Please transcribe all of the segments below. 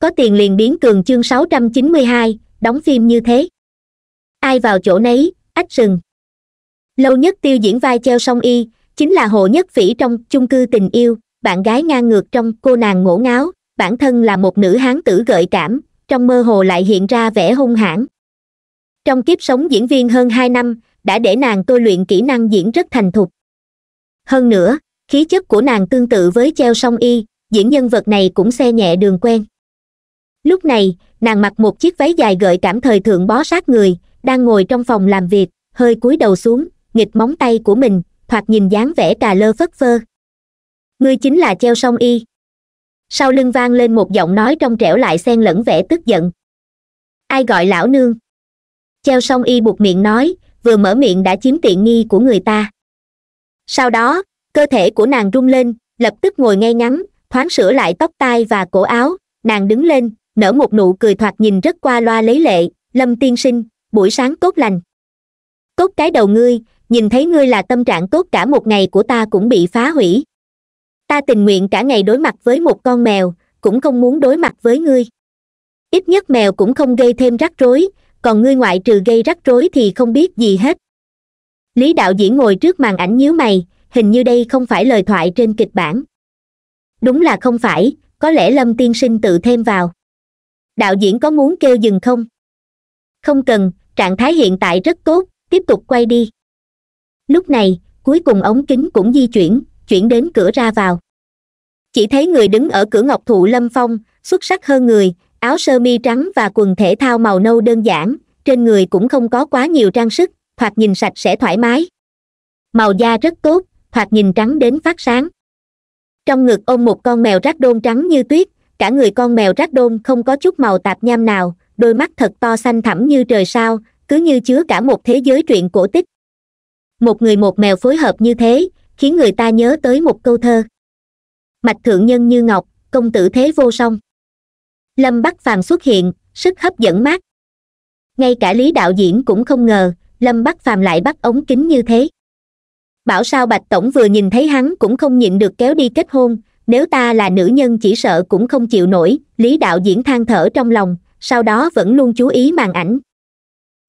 có tiền liền biến cường chương 692, đóng phim như thế ai vào chỗ nấy ách rừng lâu nhất tiêu diễn vai treo song y chính là hồ nhất phỉ trong chung cư tình yêu bạn gái ngang ngược trong cô nàng ngổ ngáo bản thân là một nữ hán tử gợi cảm trong mơ hồ lại hiện ra vẻ hung hãn trong kiếp sống diễn viên hơn hai năm đã để nàng tôi luyện kỹ năng diễn rất thành thục hơn nữa khí chất của nàng tương tự với treo song y diễn nhân vật này cũng xe nhẹ đường quen lúc này nàng mặc một chiếc váy dài gợi cảm thời thượng bó sát người đang ngồi trong phòng làm việc hơi cúi đầu xuống nghịch móng tay của mình thoạt nhìn dáng vẻ cà lơ phất phơ ngươi chính là treo song y sau lưng vang lên một giọng nói trong trẻo lại xen lẫn vẻ tức giận ai gọi lão nương treo song y buộc miệng nói vừa mở miệng đã chiếm tiện nghi của người ta sau đó cơ thể của nàng rung lên lập tức ngồi ngay ngắn thoáng sửa lại tóc tai và cổ áo nàng đứng lên nở một nụ cười thoạt nhìn rất qua loa lấy lệ lâm tiên sinh buổi sáng tốt lành tốt cái đầu ngươi nhìn thấy ngươi là tâm trạng tốt cả một ngày của ta cũng bị phá hủy ta tình nguyện cả ngày đối mặt với một con mèo cũng không muốn đối mặt với ngươi ít nhất mèo cũng không gây thêm rắc rối còn ngươi ngoại trừ gây rắc rối thì không biết gì hết lý đạo diễn ngồi trước màn ảnh nhíu mày hình như đây không phải lời thoại trên kịch bản đúng là không phải có lẽ lâm tiên sinh tự thêm vào đạo diễn có muốn kêu dừng không không cần trạng thái hiện tại rất tốt tiếp tục quay đi lúc này cuối cùng ống kính cũng di chuyển chuyển đến cửa ra vào chỉ thấy người đứng ở cửa ngọc thụ lâm phong xuất sắc hơn người áo sơ mi trắng và quần thể thao màu nâu đơn giản trên người cũng không có quá nhiều trang sức thoạt nhìn sạch sẽ thoải mái màu da rất tốt thoạt nhìn trắng đến phát sáng trong ngực ôm một con mèo rác đôn trắng như tuyết cả người con mèo rác đôn không có chút màu tạp nham nào đôi mắt thật to xanh thẳm như trời sao cứ như chứa cả một thế giới truyện cổ tích một người một mèo phối hợp như thế khiến người ta nhớ tới một câu thơ mạch thượng nhân như ngọc công tử thế vô song lâm bắc phàm xuất hiện sức hấp dẫn mát ngay cả lý đạo diễn cũng không ngờ lâm bắc phàm lại bắt ống kính như thế bảo sao bạch tổng vừa nhìn thấy hắn cũng không nhịn được kéo đi kết hôn nếu ta là nữ nhân chỉ sợ cũng không chịu nổi lý đạo diễn than thở trong lòng sau đó vẫn luôn chú ý màn ảnh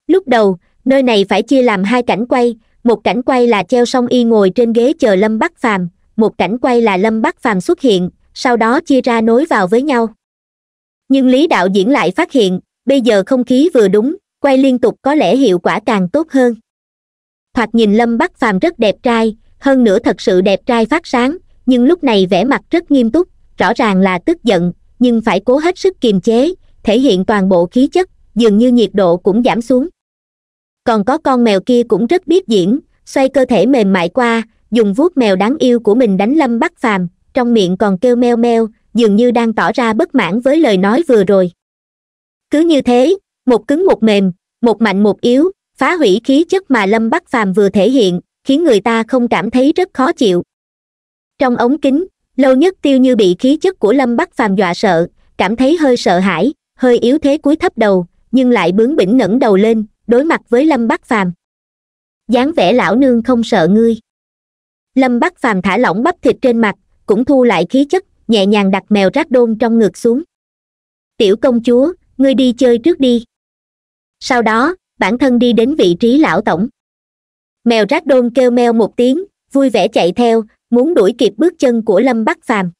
lúc đầu nơi này phải chia làm hai cảnh quay một cảnh quay là treo song y ngồi trên ghế chờ lâm bắc phàm một cảnh quay là lâm bắc phàm xuất hiện sau đó chia ra nối vào với nhau nhưng lý đạo diễn lại phát hiện bây giờ không khí vừa đúng quay liên tục có lẽ hiệu quả càng tốt hơn thoạt nhìn lâm bắc phàm rất đẹp trai hơn nữa thật sự đẹp trai phát sáng nhưng lúc này vẻ mặt rất nghiêm túc rõ ràng là tức giận nhưng phải cố hết sức kiềm chế thể hiện toàn bộ khí chất dường như nhiệt độ cũng giảm xuống còn có con mèo kia cũng rất biết diễn xoay cơ thể mềm mại qua dùng vuốt mèo đáng yêu của mình đánh lâm bắc phàm trong miệng còn kêu meo meo dường như đang tỏ ra bất mãn với lời nói vừa rồi cứ như thế một cứng một mềm một mạnh một yếu phá hủy khí chất mà lâm bắc phàm vừa thể hiện khiến người ta không cảm thấy rất khó chịu trong ống kính lâu nhất tiêu như bị khí chất của lâm bắc phàm dọa sợ cảm thấy hơi sợ hãi hơi yếu thế cúi thấp đầu nhưng lại bướng bỉnh ngẩng đầu lên đối mặt với lâm bắc phàm dáng vẻ lão nương không sợ ngươi lâm bắc phàm thả lỏng bắp thịt trên mặt cũng thu lại khí chất nhẹ nhàng đặt mèo rác đôn trong ngực xuống tiểu công chúa ngươi đi chơi trước đi sau đó bản thân đi đến vị trí lão tổng mèo rác đôn kêu meo một tiếng vui vẻ chạy theo muốn đuổi kịp bước chân của lâm bắc phàm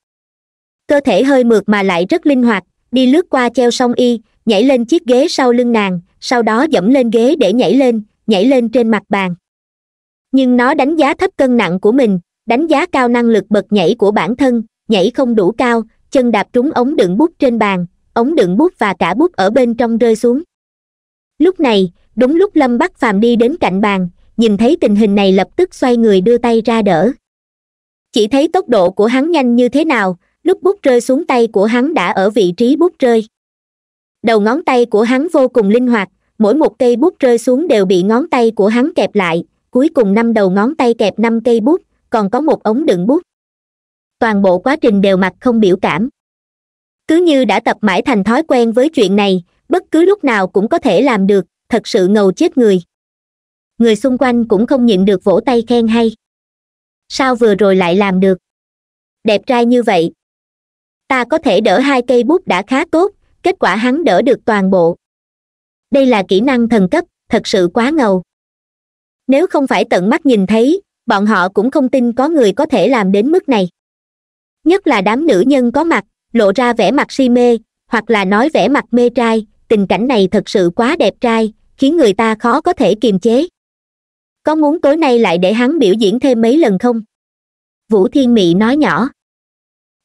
cơ thể hơi mượt mà lại rất linh hoạt đi lướt qua treo song y nhảy lên chiếc ghế sau lưng nàng sau đó dẫm lên ghế để nhảy lên nhảy lên trên mặt bàn nhưng nó đánh giá thấp cân nặng của mình đánh giá cao năng lực bật nhảy của bản thân nhảy không đủ cao chân đạp trúng ống đựng bút trên bàn ống đựng bút và cả bút ở bên trong rơi xuống lúc này đúng lúc lâm bắc phàm đi đến cạnh bàn nhìn thấy tình hình này lập tức xoay người đưa tay ra đỡ chỉ thấy tốc độ của hắn nhanh như thế nào lúc bút rơi xuống tay của hắn đã ở vị trí bút rơi đầu ngón tay của hắn vô cùng linh hoạt mỗi một cây bút rơi xuống đều bị ngón tay của hắn kẹp lại cuối cùng năm đầu ngón tay kẹp năm cây bút còn có một ống đựng bút toàn bộ quá trình đều mặt không biểu cảm cứ như đã tập mãi thành thói quen với chuyện này bất cứ lúc nào cũng có thể làm được thật sự ngầu chết người người xung quanh cũng không nhịn được vỗ tay khen hay sao vừa rồi lại làm được đẹp trai như vậy ta có thể đỡ hai cây bút đã khá tốt kết quả hắn đỡ được toàn bộ đây là kỹ năng thần cấp thật sự quá ngầu nếu không phải tận mắt nhìn thấy bọn họ cũng không tin có người có thể làm đến mức này nhất là đám nữ nhân có mặt lộ ra vẻ mặt si mê hoặc là nói vẻ mặt mê trai tình cảnh này thật sự quá đẹp trai khiến người ta khó có thể kiềm chế có muốn tối nay lại để hắn biểu diễn thêm mấy lần không vũ thiên mị nói nhỏ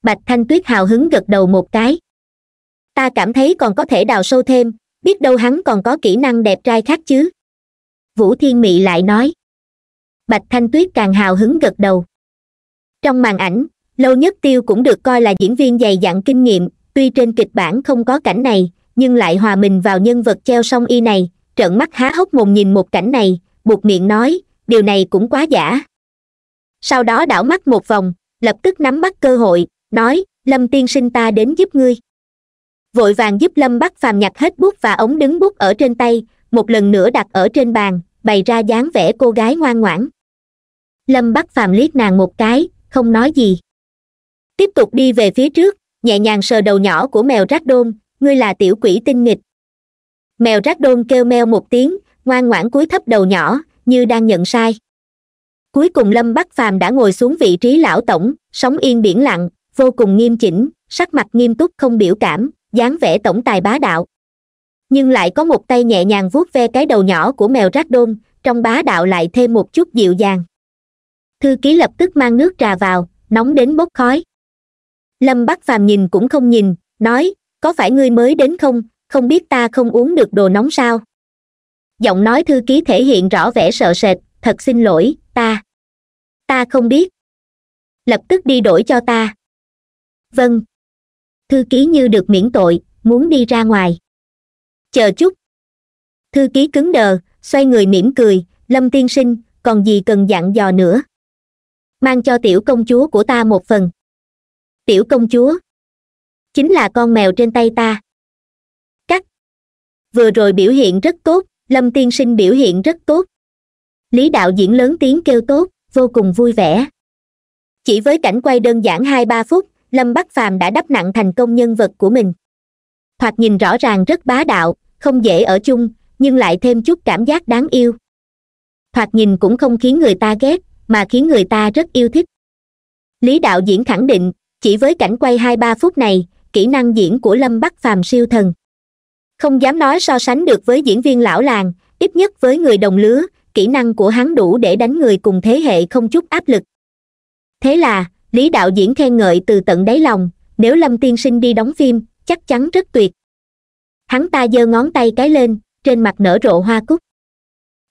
bạch thanh tuyết hào hứng gật đầu một cái ta cảm thấy còn có thể đào sâu thêm biết đâu hắn còn có kỹ năng đẹp trai khác chứ vũ thiên mị lại nói bạch thanh tuyết càng hào hứng gật đầu trong màn ảnh lâu nhất tiêu cũng được coi là diễn viên dày dặn kinh nghiệm tuy trên kịch bản không có cảnh này nhưng lại hòa mình vào nhân vật treo song y này trợn mắt há hốc mồm nhìn một cảnh này buộc miệng nói điều này cũng quá giả sau đó đảo mắt một vòng lập tức nắm bắt cơ hội nói lâm tiên sinh ta đến giúp ngươi vội vàng giúp lâm bắt phàm nhặt hết bút và ống đứng bút ở trên tay một lần nữa đặt ở trên bàn bày ra dáng vẻ cô gái ngoan ngoãn lâm bắt phàm liếc nàng một cái không nói gì tiếp tục đi về phía trước nhẹ nhàng sờ đầu nhỏ của mèo rác đôn ngươi là tiểu quỷ tinh nghịch mèo rác đôn kêu meo một tiếng ngoan ngoãn cúi thấp đầu nhỏ như đang nhận sai cuối cùng lâm bắc phàm đã ngồi xuống vị trí lão tổng sống yên biển lặng vô cùng nghiêm chỉnh sắc mặt nghiêm túc không biểu cảm dáng vẻ tổng tài bá đạo nhưng lại có một tay nhẹ nhàng vuốt ve cái đầu nhỏ của mèo rác đôn trong bá đạo lại thêm một chút dịu dàng thư ký lập tức mang nước trà vào nóng đến bốc khói lâm bắc phàm nhìn cũng không nhìn nói có phải ngươi mới đến không không biết ta không uống được đồ nóng sao giọng nói thư ký thể hiện rõ vẻ sợ sệt thật xin lỗi ta ta không biết lập tức đi đổi cho ta vâng thư ký như được miễn tội muốn đi ra ngoài chờ chút thư ký cứng đờ xoay người mỉm cười lâm tiên sinh còn gì cần dặn dò nữa mang cho tiểu công chúa của ta một phần tiểu công chúa chính là con mèo trên tay ta cắt vừa rồi biểu hiện rất tốt lâm tiên sinh biểu hiện rất tốt lý đạo diễn lớn tiếng kêu tốt vô cùng vui vẻ chỉ với cảnh quay đơn giản hai ba phút lâm bắc phàm đã đắp nặng thành công nhân vật của mình thoạt nhìn rõ ràng rất bá đạo không dễ ở chung nhưng lại thêm chút cảm giác đáng yêu thoạt nhìn cũng không khiến người ta ghét mà khiến người ta rất yêu thích lý đạo diễn khẳng định chỉ với cảnh quay hai ba phút này kỹ năng diễn của lâm bắc phàm siêu thần không dám nói so sánh được với diễn viên lão làng ít nhất với người đồng lứa kỹ năng của hắn đủ để đánh người cùng thế hệ không chút áp lực thế là lý đạo diễn khen ngợi từ tận đáy lòng nếu lâm tiên sinh đi đóng phim chắc chắn rất tuyệt hắn ta giơ ngón tay cái lên trên mặt nở rộ hoa cúc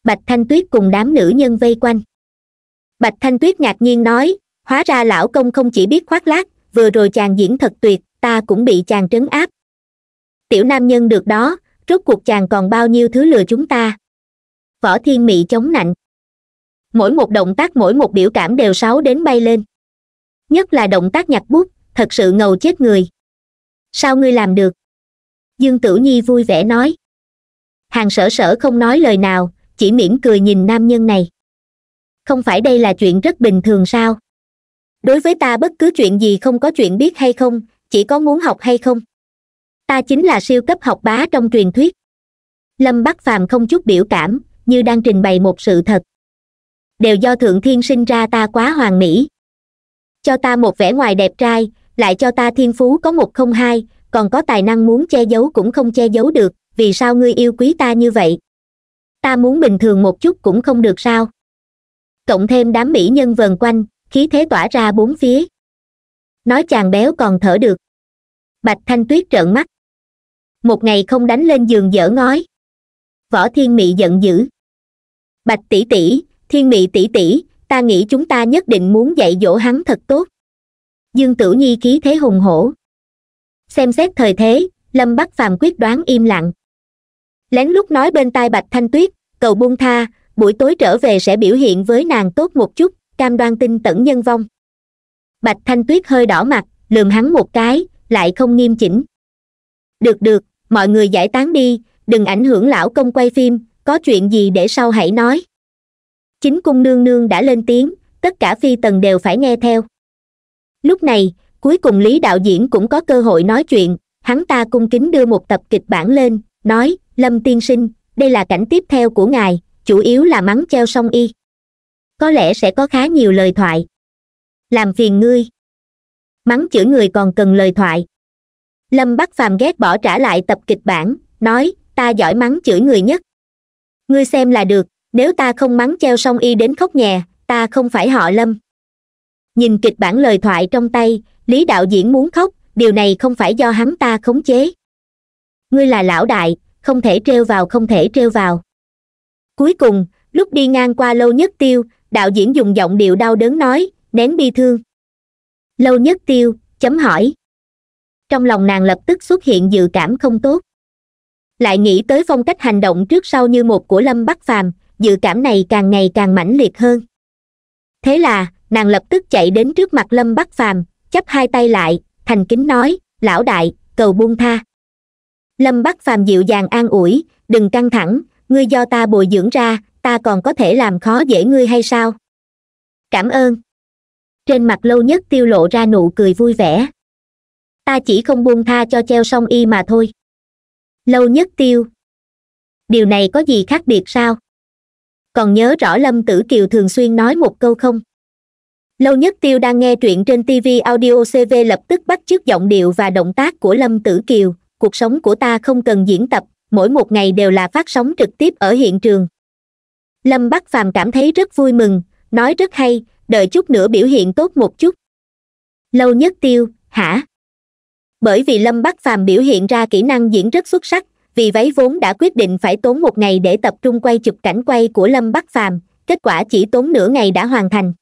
bạch thanh tuyết cùng đám nữ nhân vây quanh bạch thanh tuyết ngạc nhiên nói hóa ra lão công không chỉ biết khoác lác vừa rồi chàng diễn thật tuyệt ta cũng bị chàng trấn áp tiểu nam nhân được đó rốt cuộc chàng còn bao nhiêu thứ lừa chúng ta võ thiên mị chống nạnh mỗi một động tác mỗi một biểu cảm đều sáu đến bay lên nhất là động tác nhặt bút thật sự ngầu chết người sao ngươi làm được dương tử nhi vui vẻ nói hàng sở sở không nói lời nào chỉ mỉm cười nhìn nam nhân này không phải đây là chuyện rất bình thường sao đối với ta bất cứ chuyện gì không có chuyện biết hay không chỉ có muốn học hay không ta chính là siêu cấp học bá trong truyền thuyết lâm bắc phàm không chút biểu cảm như đang trình bày một sự thật đều do thượng thiên sinh ra ta quá hoàn mỹ cho ta một vẻ ngoài đẹp trai lại cho ta thiên phú có một không hai còn có tài năng muốn che giấu cũng không che giấu được vì sao ngươi yêu quý ta như vậy ta muốn bình thường một chút cũng không được sao cộng thêm đám mỹ nhân vần quanh khí thế tỏa ra bốn phía nói chàng béo còn thở được bạch thanh tuyết trợn mắt một ngày không đánh lên giường dở ngói võ thiên mị giận dữ bạch tỷ tỷ thiên mị tỷ tỷ ta nghĩ chúng ta nhất định muốn dạy dỗ hắn thật tốt dương tử nhi khí thế hùng hổ xem xét thời thế lâm bắc phàm quyết đoán im lặng lén lút nói bên tai bạch thanh tuyết cầu buông tha buổi tối trở về sẽ biểu hiện với nàng tốt một chút cam đoan tin tẩn nhân vong bạch thanh tuyết hơi đỏ mặt lườm hắn một cái lại không nghiêm chỉnh được được mọi người giải tán đi đừng ảnh hưởng lão công quay phim có chuyện gì để sau hãy nói chính cung nương nương đã lên tiếng tất cả phi tần đều phải nghe theo lúc này cuối cùng lý đạo diễn cũng có cơ hội nói chuyện hắn ta cung kính đưa một tập kịch bản lên nói lâm tiên sinh đây là cảnh tiếp theo của ngài chủ yếu là mắng treo song y có lẽ sẽ có khá nhiều lời thoại làm phiền ngươi mắng chửi người còn cần lời thoại lâm bắc phàm ghét bỏ trả lại tập kịch bản nói ta giỏi mắng chửi người nhất ngươi xem là được nếu ta không mắng treo song y đến khóc nhè ta không phải họ lâm nhìn kịch bản lời thoại trong tay lý đạo diễn muốn khóc điều này không phải do hắn ta khống chế ngươi là lão đại không thể trêu vào không thể trêu vào cuối cùng lúc đi ngang qua lâu nhất tiêu đạo diễn dùng giọng điệu đau đớn nói nén bi thương lâu nhất tiêu chấm hỏi trong lòng nàng lập tức xuất hiện dự cảm không tốt lại nghĩ tới phong cách hành động trước sau như một của lâm bắc phàm dự cảm này càng ngày càng mãnh liệt hơn thế là nàng lập tức chạy đến trước mặt lâm bắc phàm chắp hai tay lại thành kính nói lão đại cầu buông tha lâm bắc phàm dịu dàng an ủi đừng căng thẳng ngươi do ta bồi dưỡng ra ta còn có thể làm khó dễ ngươi hay sao cảm ơn trên mặt lâu nhất tiêu lộ ra nụ cười vui vẻ ta chỉ không buông tha cho treo song y mà thôi lâu nhất tiêu điều này có gì khác biệt sao còn nhớ rõ lâm tử kiều thường xuyên nói một câu không lâu nhất tiêu đang nghe truyện trên tv audio cv lập tức bắt chước giọng điệu và động tác của lâm tử kiều cuộc sống của ta không cần diễn tập mỗi một ngày đều là phát sóng trực tiếp ở hiện trường lâm bắc phàm cảm thấy rất vui mừng nói rất hay đợi chút nữa biểu hiện tốt một chút lâu nhất tiêu hả bởi vì lâm bắc phàm biểu hiện ra kỹ năng diễn rất xuất sắc vì váy vốn đã quyết định phải tốn một ngày để tập trung quay chụp cảnh quay của lâm bắc phàm kết quả chỉ tốn nửa ngày đã hoàn thành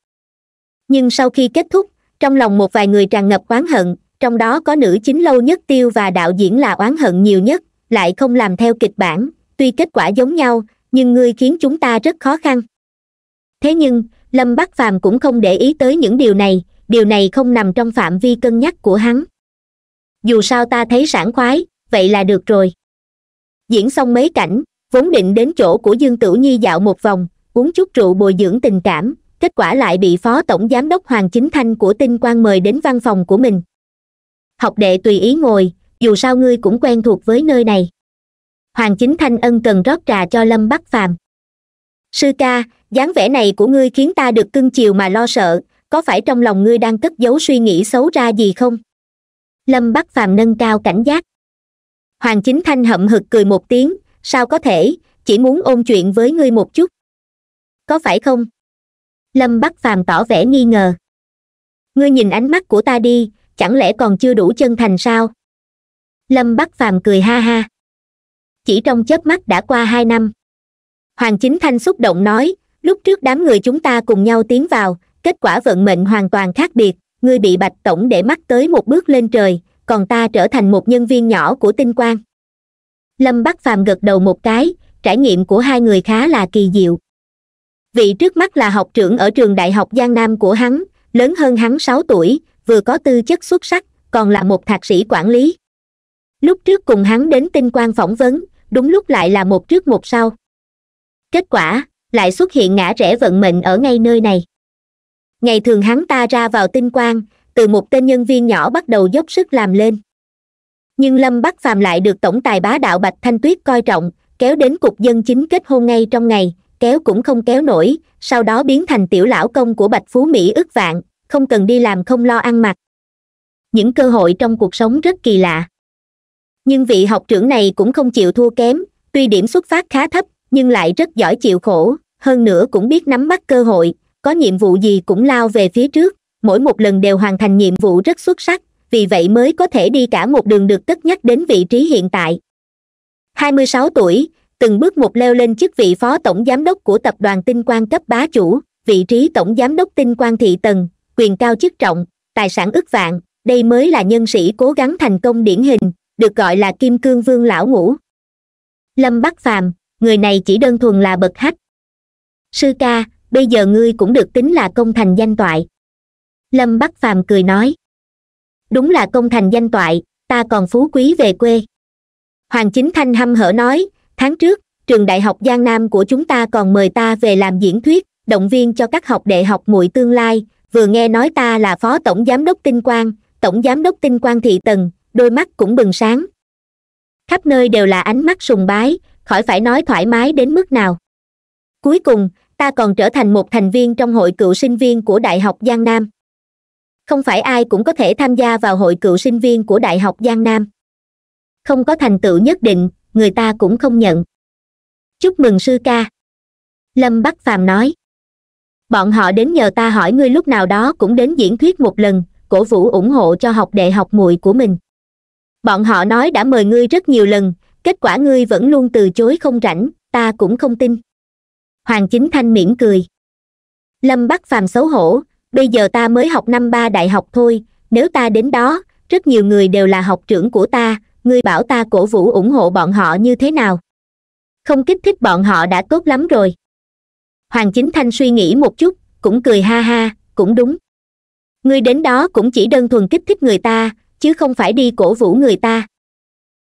nhưng sau khi kết thúc trong lòng một vài người tràn ngập oán hận trong đó có nữ chính lâu nhất tiêu và đạo diễn là oán hận nhiều nhất lại không làm theo kịch bản tuy kết quả giống nhau nhưng ngươi khiến chúng ta rất khó khăn thế nhưng lâm bắc phàm cũng không để ý tới những điều này điều này không nằm trong phạm vi cân nhắc của hắn dù sao ta thấy sảng khoái vậy là được rồi diễn xong mấy cảnh vốn định đến chỗ của dương tử nhi dạo một vòng uống chút rượu bồi dưỡng tình cảm kết quả lại bị phó tổng giám đốc hoàng chính thanh của tinh quang mời đến văn phòng của mình học đệ tùy ý ngồi dù sao ngươi cũng quen thuộc với nơi này hoàng chính thanh ân cần rót trà cho lâm bắc phàm sư ca dáng vẻ này của ngươi khiến ta được cưng chiều mà lo sợ có phải trong lòng ngươi đang cất giấu suy nghĩ xấu ra gì không lâm bắc phàm nâng cao cảnh giác hoàng chính thanh hậm hực cười một tiếng sao có thể chỉ muốn ôn chuyện với ngươi một chút có phải không lâm bắc phàm tỏ vẻ nghi ngờ ngươi nhìn ánh mắt của ta đi chẳng lẽ còn chưa đủ chân thành sao lâm bắc phàm cười ha ha chỉ trong chớp mắt đã qua hai năm hoàng chính thanh xúc động nói lúc trước đám người chúng ta cùng nhau tiến vào kết quả vận mệnh hoàn toàn khác biệt ngươi bị bạch tổng để mắt tới một bước lên trời còn ta trở thành một nhân viên nhỏ của tinh quang lâm bắc phàm gật đầu một cái trải nghiệm của hai người khá là kỳ diệu vị trước mắt là học trưởng ở trường đại học giang nam của hắn lớn hơn hắn sáu tuổi vừa có tư chất xuất sắc còn là một thạc sĩ quản lý lúc trước cùng hắn đến tinh quang phỏng vấn đúng lúc lại là một trước một sau kết quả lại xuất hiện ngã rẽ vận mệnh ở ngay nơi này ngày thường hắn ta ra vào tinh quang từ một tên nhân viên nhỏ bắt đầu dốc sức làm lên nhưng lâm bắc phàm lại được tổng tài bá đạo bạch thanh tuyết coi trọng kéo đến cục dân chính kết hôn ngay trong ngày kéo cũng không kéo nổi sau đó biến thành tiểu lão công của bạch phú mỹ ức vạn không cần đi làm không lo ăn mặc những cơ hội trong cuộc sống rất kỳ lạ nhưng vị học trưởng này cũng không chịu thua kém tuy điểm xuất phát khá thấp nhưng lại rất giỏi chịu khổ hơn nữa cũng biết nắm bắt cơ hội có nhiệm vụ gì cũng lao về phía trước mỗi một lần đều hoàn thành nhiệm vụ rất xuất sắc vì vậy mới có thể đi cả một đường được tất nhắc đến vị trí hiện tại 26 tuổi từng bước một leo lên chức vị phó tổng giám đốc của tập đoàn tinh quan cấp bá chủ vị trí tổng giám đốc tinh quan thị tần quyền cao chức trọng tài sản ức vạn đây mới là nhân sĩ cố gắng thành công điển hình được gọi là kim cương vương lão ngũ lâm bắc phàm người này chỉ đơn thuần là bậc hách sư ca bây giờ ngươi cũng được tính là công thành danh toại lâm bắc phàm cười nói đúng là công thành danh toại ta còn phú quý về quê hoàng chính thanh hâm hở nói tháng trước trường đại học giang nam của chúng ta còn mời ta về làm diễn thuyết động viên cho các học đệ học muội tương lai vừa nghe nói ta là phó tổng giám đốc tinh quang tổng giám đốc tinh quang thị tần đôi mắt cũng bừng sáng khắp nơi đều là ánh mắt sùng bái khỏi phải nói thoải mái đến mức nào cuối cùng ta còn trở thành một thành viên trong hội cựu sinh viên của đại học giang nam không phải ai cũng có thể tham gia vào hội cựu sinh viên của đại học giang nam không có thành tựu nhất định người ta cũng không nhận chúc mừng sư ca lâm bắc phàm nói bọn họ đến nhờ ta hỏi ngươi lúc nào đó cũng đến diễn thuyết một lần cổ vũ ủng hộ cho học đệ học muội của mình bọn họ nói đã mời ngươi rất nhiều lần kết quả ngươi vẫn luôn từ chối không rảnh ta cũng không tin hoàng chính thanh mỉm cười lâm bắc phàm xấu hổ bây giờ ta mới học năm ba đại học thôi nếu ta đến đó rất nhiều người đều là học trưởng của ta ngươi bảo ta cổ vũ ủng hộ bọn họ như thế nào không kích thích bọn họ đã tốt lắm rồi hoàng chính thanh suy nghĩ một chút cũng cười ha ha cũng đúng ngươi đến đó cũng chỉ đơn thuần kích thích người ta chứ không phải đi cổ vũ người ta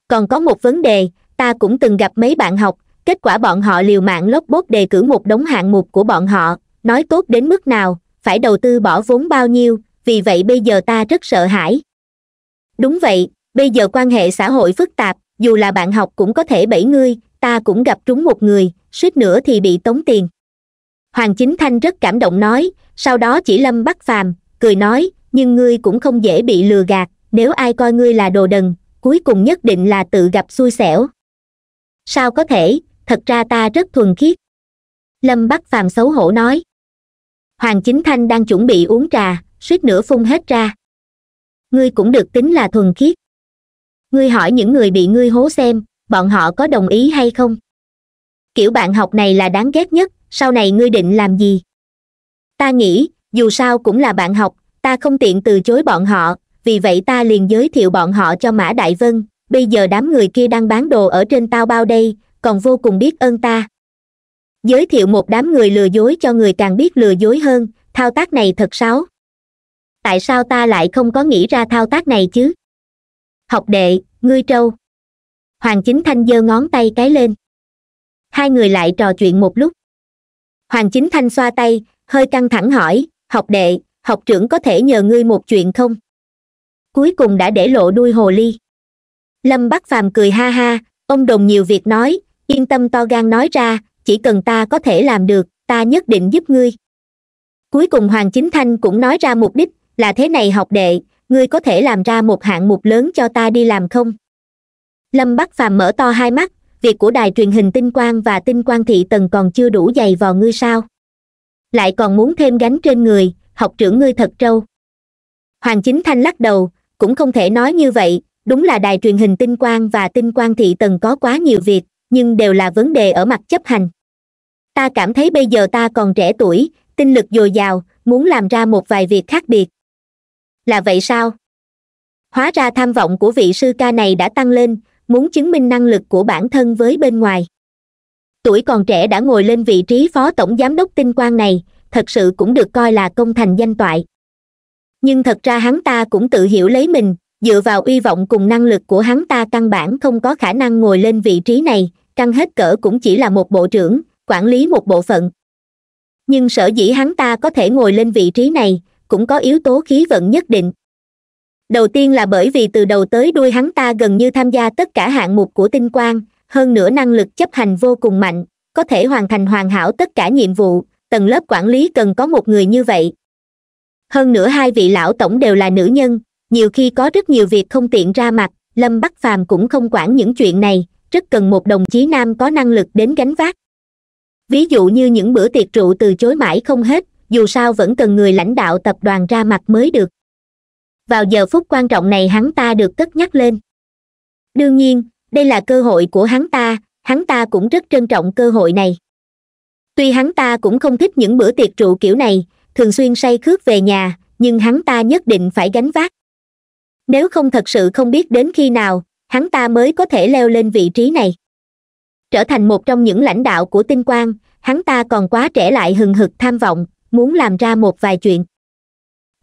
còn có một vấn đề ta cũng từng gặp mấy bạn học kết quả bọn họ liều mạng lốc bốt đề cử một đống hạng mục của bọn họ nói tốt đến mức nào phải đầu tư bỏ vốn bao nhiêu vì vậy bây giờ ta rất sợ hãi đúng vậy bây giờ quan hệ xã hội phức tạp dù là bạn học cũng có thể bảy ngươi ta cũng gặp trúng một người suýt nữa thì bị tống tiền hoàng chính thanh rất cảm động nói sau đó chỉ lâm bắt phàm cười nói nhưng ngươi cũng không dễ bị lừa gạt nếu ai coi ngươi là đồ đần cuối cùng nhất định là tự gặp xui xẻo sao có thể thật ra ta rất thuần khiết lâm bắc phàm xấu hổ nói hoàng chính thanh đang chuẩn bị uống trà suýt nửa phun hết ra ngươi cũng được tính là thuần khiết ngươi hỏi những người bị ngươi hố xem bọn họ có đồng ý hay không kiểu bạn học này là đáng ghét nhất sau này ngươi định làm gì ta nghĩ dù sao cũng là bạn học ta không tiện từ chối bọn họ vì vậy ta liền giới thiệu bọn họ cho mã đại vân bây giờ đám người kia đang bán đồ ở trên tao bao đây còn vô cùng biết ơn ta giới thiệu một đám người lừa dối cho người càng biết lừa dối hơn thao tác này thật sáo tại sao ta lại không có nghĩ ra thao tác này chứ học đệ ngươi trâu hoàng chính thanh giơ ngón tay cái lên hai người lại trò chuyện một lúc hoàng chính thanh xoa tay hơi căng thẳng hỏi học đệ học trưởng có thể nhờ ngươi một chuyện không cuối cùng đã để lộ đuôi hồ ly lâm bắc phàm cười ha ha ông đồng nhiều việc nói yên tâm to gan nói ra chỉ cần ta có thể làm được ta nhất định giúp ngươi cuối cùng hoàng chính thanh cũng nói ra mục đích là thế này học đệ ngươi có thể làm ra một hạng mục lớn cho ta đi làm không lâm bắc phàm mở to hai mắt việc của đài truyền hình tinh quang và tinh quang thị tần còn chưa đủ dày vò ngươi sao lại còn muốn thêm gánh trên người học trưởng ngươi thật trâu hoàng chính thanh lắc đầu cũng không thể nói như vậy đúng là đài truyền hình tinh quang và tinh quang thị tần có quá nhiều việc nhưng đều là vấn đề ở mặt chấp hành ta cảm thấy bây giờ ta còn trẻ tuổi tinh lực dồi dào muốn làm ra một vài việc khác biệt là vậy sao hóa ra tham vọng của vị sư ca này đã tăng lên muốn chứng minh năng lực của bản thân với bên ngoài tuổi còn trẻ đã ngồi lên vị trí phó tổng giám đốc tinh quang này thật sự cũng được coi là công thành danh toại nhưng thật ra hắn ta cũng tự hiểu lấy mình dựa vào uy vọng cùng năng lực của hắn ta căn bản không có khả năng ngồi lên vị trí này căng hết cỡ cũng chỉ là một bộ trưởng quản lý một bộ phận nhưng sở dĩ hắn ta có thể ngồi lên vị trí này cũng có yếu tố khí vận nhất định đầu tiên là bởi vì từ đầu tới đuôi hắn ta gần như tham gia tất cả hạng mục của tinh quang hơn nữa năng lực chấp hành vô cùng mạnh có thể hoàn thành hoàn hảo tất cả nhiệm vụ tầng lớp quản lý cần có một người như vậy hơn nữa hai vị lão tổng đều là nữ nhân nhiều khi có rất nhiều việc không tiện ra mặt lâm bắc phàm cũng không quản những chuyện này rất cần một đồng chí nam có năng lực đến gánh vác ví dụ như những bữa tiệc rượu từ chối mãi không hết dù sao vẫn cần người lãnh đạo tập đoàn ra mặt mới được vào giờ phút quan trọng này hắn ta được cất nhắc lên đương nhiên đây là cơ hội của hắn ta hắn ta cũng rất trân trọng cơ hội này tuy hắn ta cũng không thích những bữa tiệc rượu kiểu này thường xuyên say khước về nhà nhưng hắn ta nhất định phải gánh vác nếu không thật sự không biết đến khi nào hắn ta mới có thể leo lên vị trí này trở thành một trong những lãnh đạo của tinh quang hắn ta còn quá trẻ lại hừng hực tham vọng muốn làm ra một vài chuyện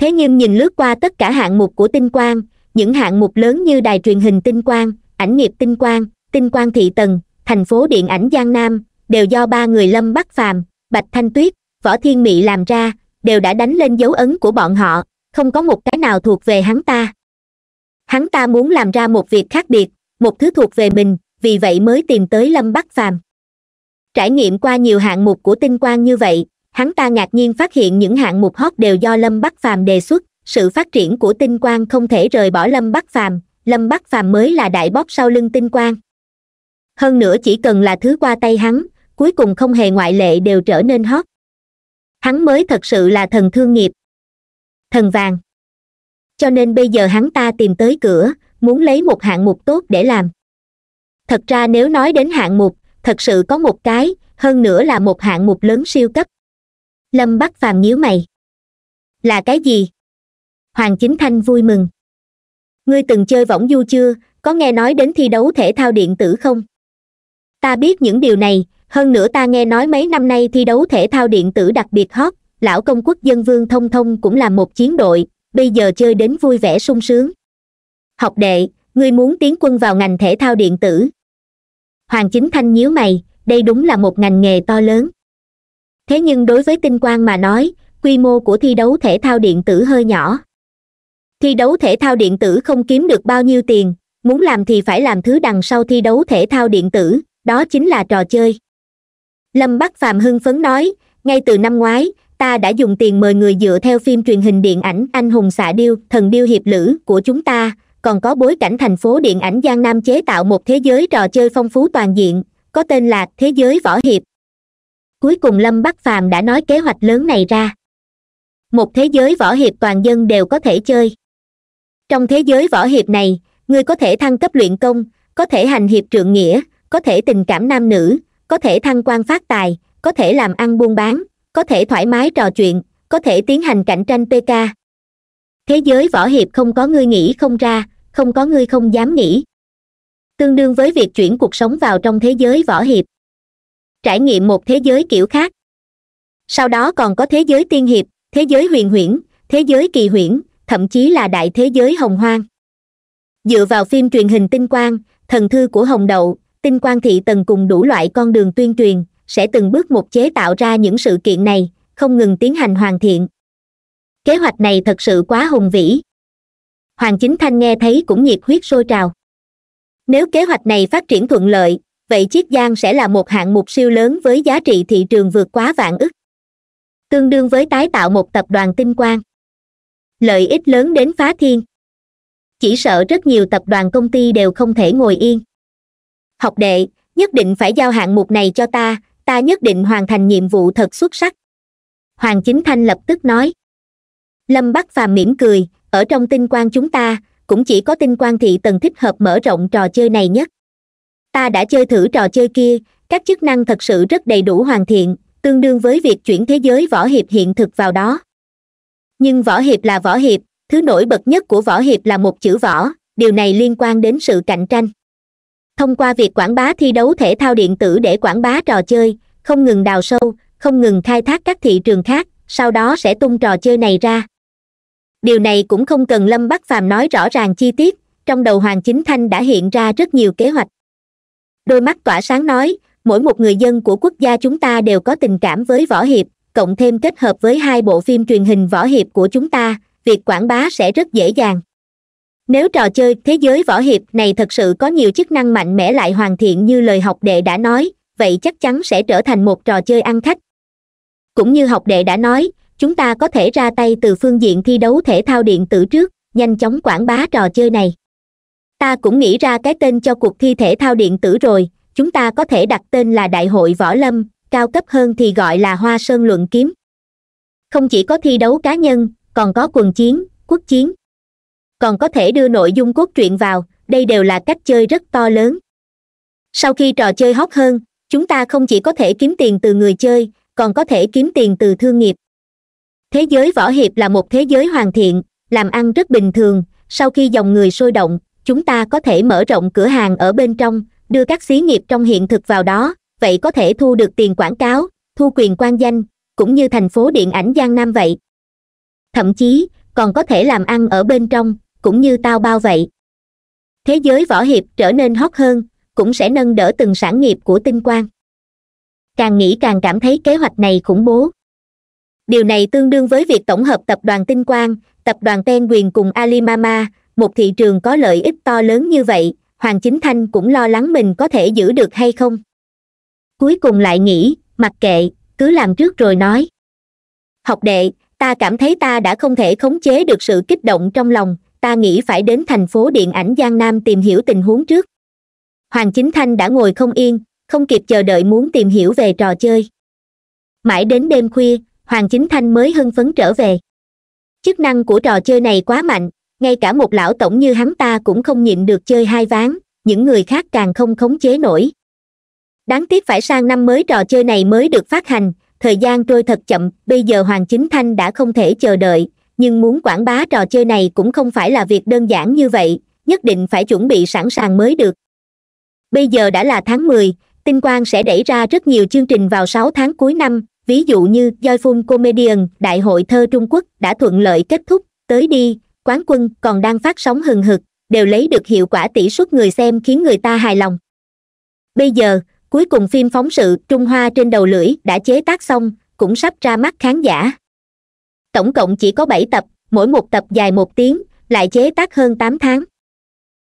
thế nhưng nhìn lướt qua tất cả hạng mục của tinh quang những hạng mục lớn như đài truyền hình tinh quang ảnh nghiệp tinh quang tinh quang thị tần thành phố điện ảnh giang nam đều do ba người lâm bắc phàm bạch thanh tuyết võ thiên mị làm ra đều đã đánh lên dấu ấn của bọn họ không có một cái nào thuộc về hắn ta hắn ta muốn làm ra một việc khác biệt một thứ thuộc về mình vì vậy mới tìm tới lâm bắc phàm trải nghiệm qua nhiều hạng mục của tinh quang như vậy hắn ta ngạc nhiên phát hiện những hạng mục hot đều do lâm bắc phàm đề xuất sự phát triển của tinh quang không thể rời bỏ lâm bắc phàm lâm bắc phàm mới là đại bóp sau lưng tinh quang hơn nữa chỉ cần là thứ qua tay hắn cuối cùng không hề ngoại lệ đều trở nên hot hắn mới thật sự là thần thương nghiệp thần vàng cho nên bây giờ hắn ta tìm tới cửa muốn lấy một hạng mục tốt để làm thật ra nếu nói đến hạng mục thật sự có một cái hơn nữa là một hạng mục lớn siêu cấp lâm bắc phàm nhíu mày là cái gì hoàng chính thanh vui mừng ngươi từng chơi võng du chưa có nghe nói đến thi đấu thể thao điện tử không ta biết những điều này hơn nữa ta nghe nói mấy năm nay thi đấu thể thao điện tử đặc biệt hot lão công quốc dân vương thông thông cũng là một chiến đội bây giờ chơi đến vui vẻ sung sướng học đệ ngươi muốn tiến quân vào ngành thể thao điện tử hoàng chính thanh nhíu mày đây đúng là một ngành nghề to lớn thế nhưng đối với tinh quang mà nói quy mô của thi đấu thể thao điện tử hơi nhỏ thi đấu thể thao điện tử không kiếm được bao nhiêu tiền muốn làm thì phải làm thứ đằng sau thi đấu thể thao điện tử đó chính là trò chơi lâm bắc phạm hưng phấn nói ngay từ năm ngoái ta đã dùng tiền mời người dựa theo phim truyền hình điện ảnh anh hùng xạ điêu thần điêu hiệp lữ của chúng ta còn có bối cảnh thành phố điện ảnh giang nam chế tạo một thế giới trò chơi phong phú toàn diện có tên là thế giới võ hiệp cuối cùng lâm bắc phàm đã nói kế hoạch lớn này ra một thế giới võ hiệp toàn dân đều có thể chơi trong thế giới võ hiệp này người có thể thăng cấp luyện công có thể hành hiệp trượng nghĩa có thể tình cảm nam nữ có thể thăng quan phát tài có thể làm ăn buôn bán có thể thoải mái trò chuyện có thể tiến hành cạnh tranh pk thế giới võ hiệp không có ngươi nghĩ không ra không có ngươi không dám nghĩ tương đương với việc chuyển cuộc sống vào trong thế giới võ hiệp trải nghiệm một thế giới kiểu khác sau đó còn có thế giới tiên hiệp thế giới huyền huyễn thế giới kỳ huyễn thậm chí là đại thế giới hồng hoang dựa vào phim truyền hình tinh quang thần thư của hồng đậu tinh quang thị tần cùng đủ loại con đường tuyên truyền sẽ từng bước một chế tạo ra những sự kiện này không ngừng tiến hành hoàn thiện kế hoạch này thật sự quá hùng vĩ hoàng chính thanh nghe thấy cũng nhiệt huyết sôi trào nếu kế hoạch này phát triển thuận lợi vậy chiết giang sẽ là một hạng mục siêu lớn với giá trị thị trường vượt quá vạn ức tương đương với tái tạo một tập đoàn tinh quang lợi ích lớn đến phá thiên chỉ sợ rất nhiều tập đoàn công ty đều không thể ngồi yên học đệ nhất định phải giao hạng mục này cho ta ta nhất định hoàn thành nhiệm vụ thật xuất sắc hoàng chính thanh lập tức nói lâm bắc phàm mỉm cười ở trong tinh quang chúng ta cũng chỉ có tinh quang thị tần thích hợp mở rộng trò chơi này nhất ta đã chơi thử trò chơi kia các chức năng thật sự rất đầy đủ hoàn thiện tương đương với việc chuyển thế giới võ hiệp hiện thực vào đó nhưng võ hiệp là võ hiệp thứ nổi bật nhất của võ hiệp là một chữ võ điều này liên quan đến sự cạnh tranh thông qua việc quảng bá thi đấu thể thao điện tử để quảng bá trò chơi không ngừng đào sâu không ngừng khai thác các thị trường khác sau đó sẽ tung trò chơi này ra điều này cũng không cần lâm bắc phàm nói rõ ràng chi tiết trong đầu hoàng chính thanh đã hiện ra rất nhiều kế hoạch đôi mắt tỏa sáng nói mỗi một người dân của quốc gia chúng ta đều có tình cảm với võ hiệp cộng thêm kết hợp với hai bộ phim truyền hình võ hiệp của chúng ta việc quảng bá sẽ rất dễ dàng nếu trò chơi thế giới võ hiệp này thật sự có nhiều chức năng mạnh mẽ lại hoàn thiện như lời học đệ đã nói vậy chắc chắn sẽ trở thành một trò chơi ăn khách cũng như học đệ đã nói chúng ta có thể ra tay từ phương diện thi đấu thể thao điện tử trước nhanh chóng quảng bá trò chơi này ta cũng nghĩ ra cái tên cho cuộc thi thể thao điện tử rồi chúng ta có thể đặt tên là đại hội võ lâm cao cấp hơn thì gọi là hoa sơn luận kiếm không chỉ có thi đấu cá nhân còn có quần chiến quốc chiến còn có thể đưa nội dung cốt truyện vào đây đều là cách chơi rất to lớn sau khi trò chơi hot hơn chúng ta không chỉ có thể kiếm tiền từ người chơi còn có thể kiếm tiền từ thương nghiệp thế giới võ hiệp là một thế giới hoàn thiện làm ăn rất bình thường sau khi dòng người sôi động chúng ta có thể mở rộng cửa hàng ở bên trong đưa các xí nghiệp trong hiện thực vào đó vậy có thể thu được tiền quảng cáo thu quyền quan danh cũng như thành phố điện ảnh giang nam vậy thậm chí còn có thể làm ăn ở bên trong cũng như tao bao vậy thế giới võ hiệp trở nên hot hơn cũng sẽ nâng đỡ từng sản nghiệp của tinh quang càng nghĩ càng cảm thấy kế hoạch này khủng bố điều này tương đương với việc tổng hợp tập đoàn tinh quang tập đoàn ten quyền cùng alimama một thị trường có lợi ích to lớn như vậy hoàng chính thanh cũng lo lắng mình có thể giữ được hay không cuối cùng lại nghĩ mặc kệ cứ làm trước rồi nói học đệ ta cảm thấy ta đã không thể khống chế được sự kích động trong lòng ta nghĩ phải đến thành phố điện ảnh giang nam tìm hiểu tình huống trước hoàng chính thanh đã ngồi không yên không kịp chờ đợi muốn tìm hiểu về trò chơi mãi đến đêm khuya hoàng chính thanh mới hưng phấn trở về chức năng của trò chơi này quá mạnh ngay cả một lão tổng như hắn ta cũng không nhịn được chơi hai ván những người khác càng không khống chế nổi đáng tiếc phải sang năm mới trò chơi này mới được phát hành thời gian trôi thật chậm bây giờ hoàng chính thanh đã không thể chờ đợi nhưng muốn quảng bá trò chơi này cũng không phải là việc đơn giản như vậy nhất định phải chuẩn bị sẵn sàng mới được bây giờ đã là tháng mười tinh quang sẽ đẩy ra rất nhiều chương trình vào sáu tháng cuối năm ví dụ như joyful comedian đại hội thơ trung quốc đã thuận lợi kết thúc tới đi quán quân còn đang phát sóng hừng hực đều lấy được hiệu quả tỷ suất người xem khiến người ta hài lòng bây giờ cuối cùng phim phóng sự trung hoa trên đầu lưỡi đã chế tác xong cũng sắp ra mắt khán giả tổng cộng chỉ có bảy tập mỗi một tập dài một tiếng lại chế tác hơn tám tháng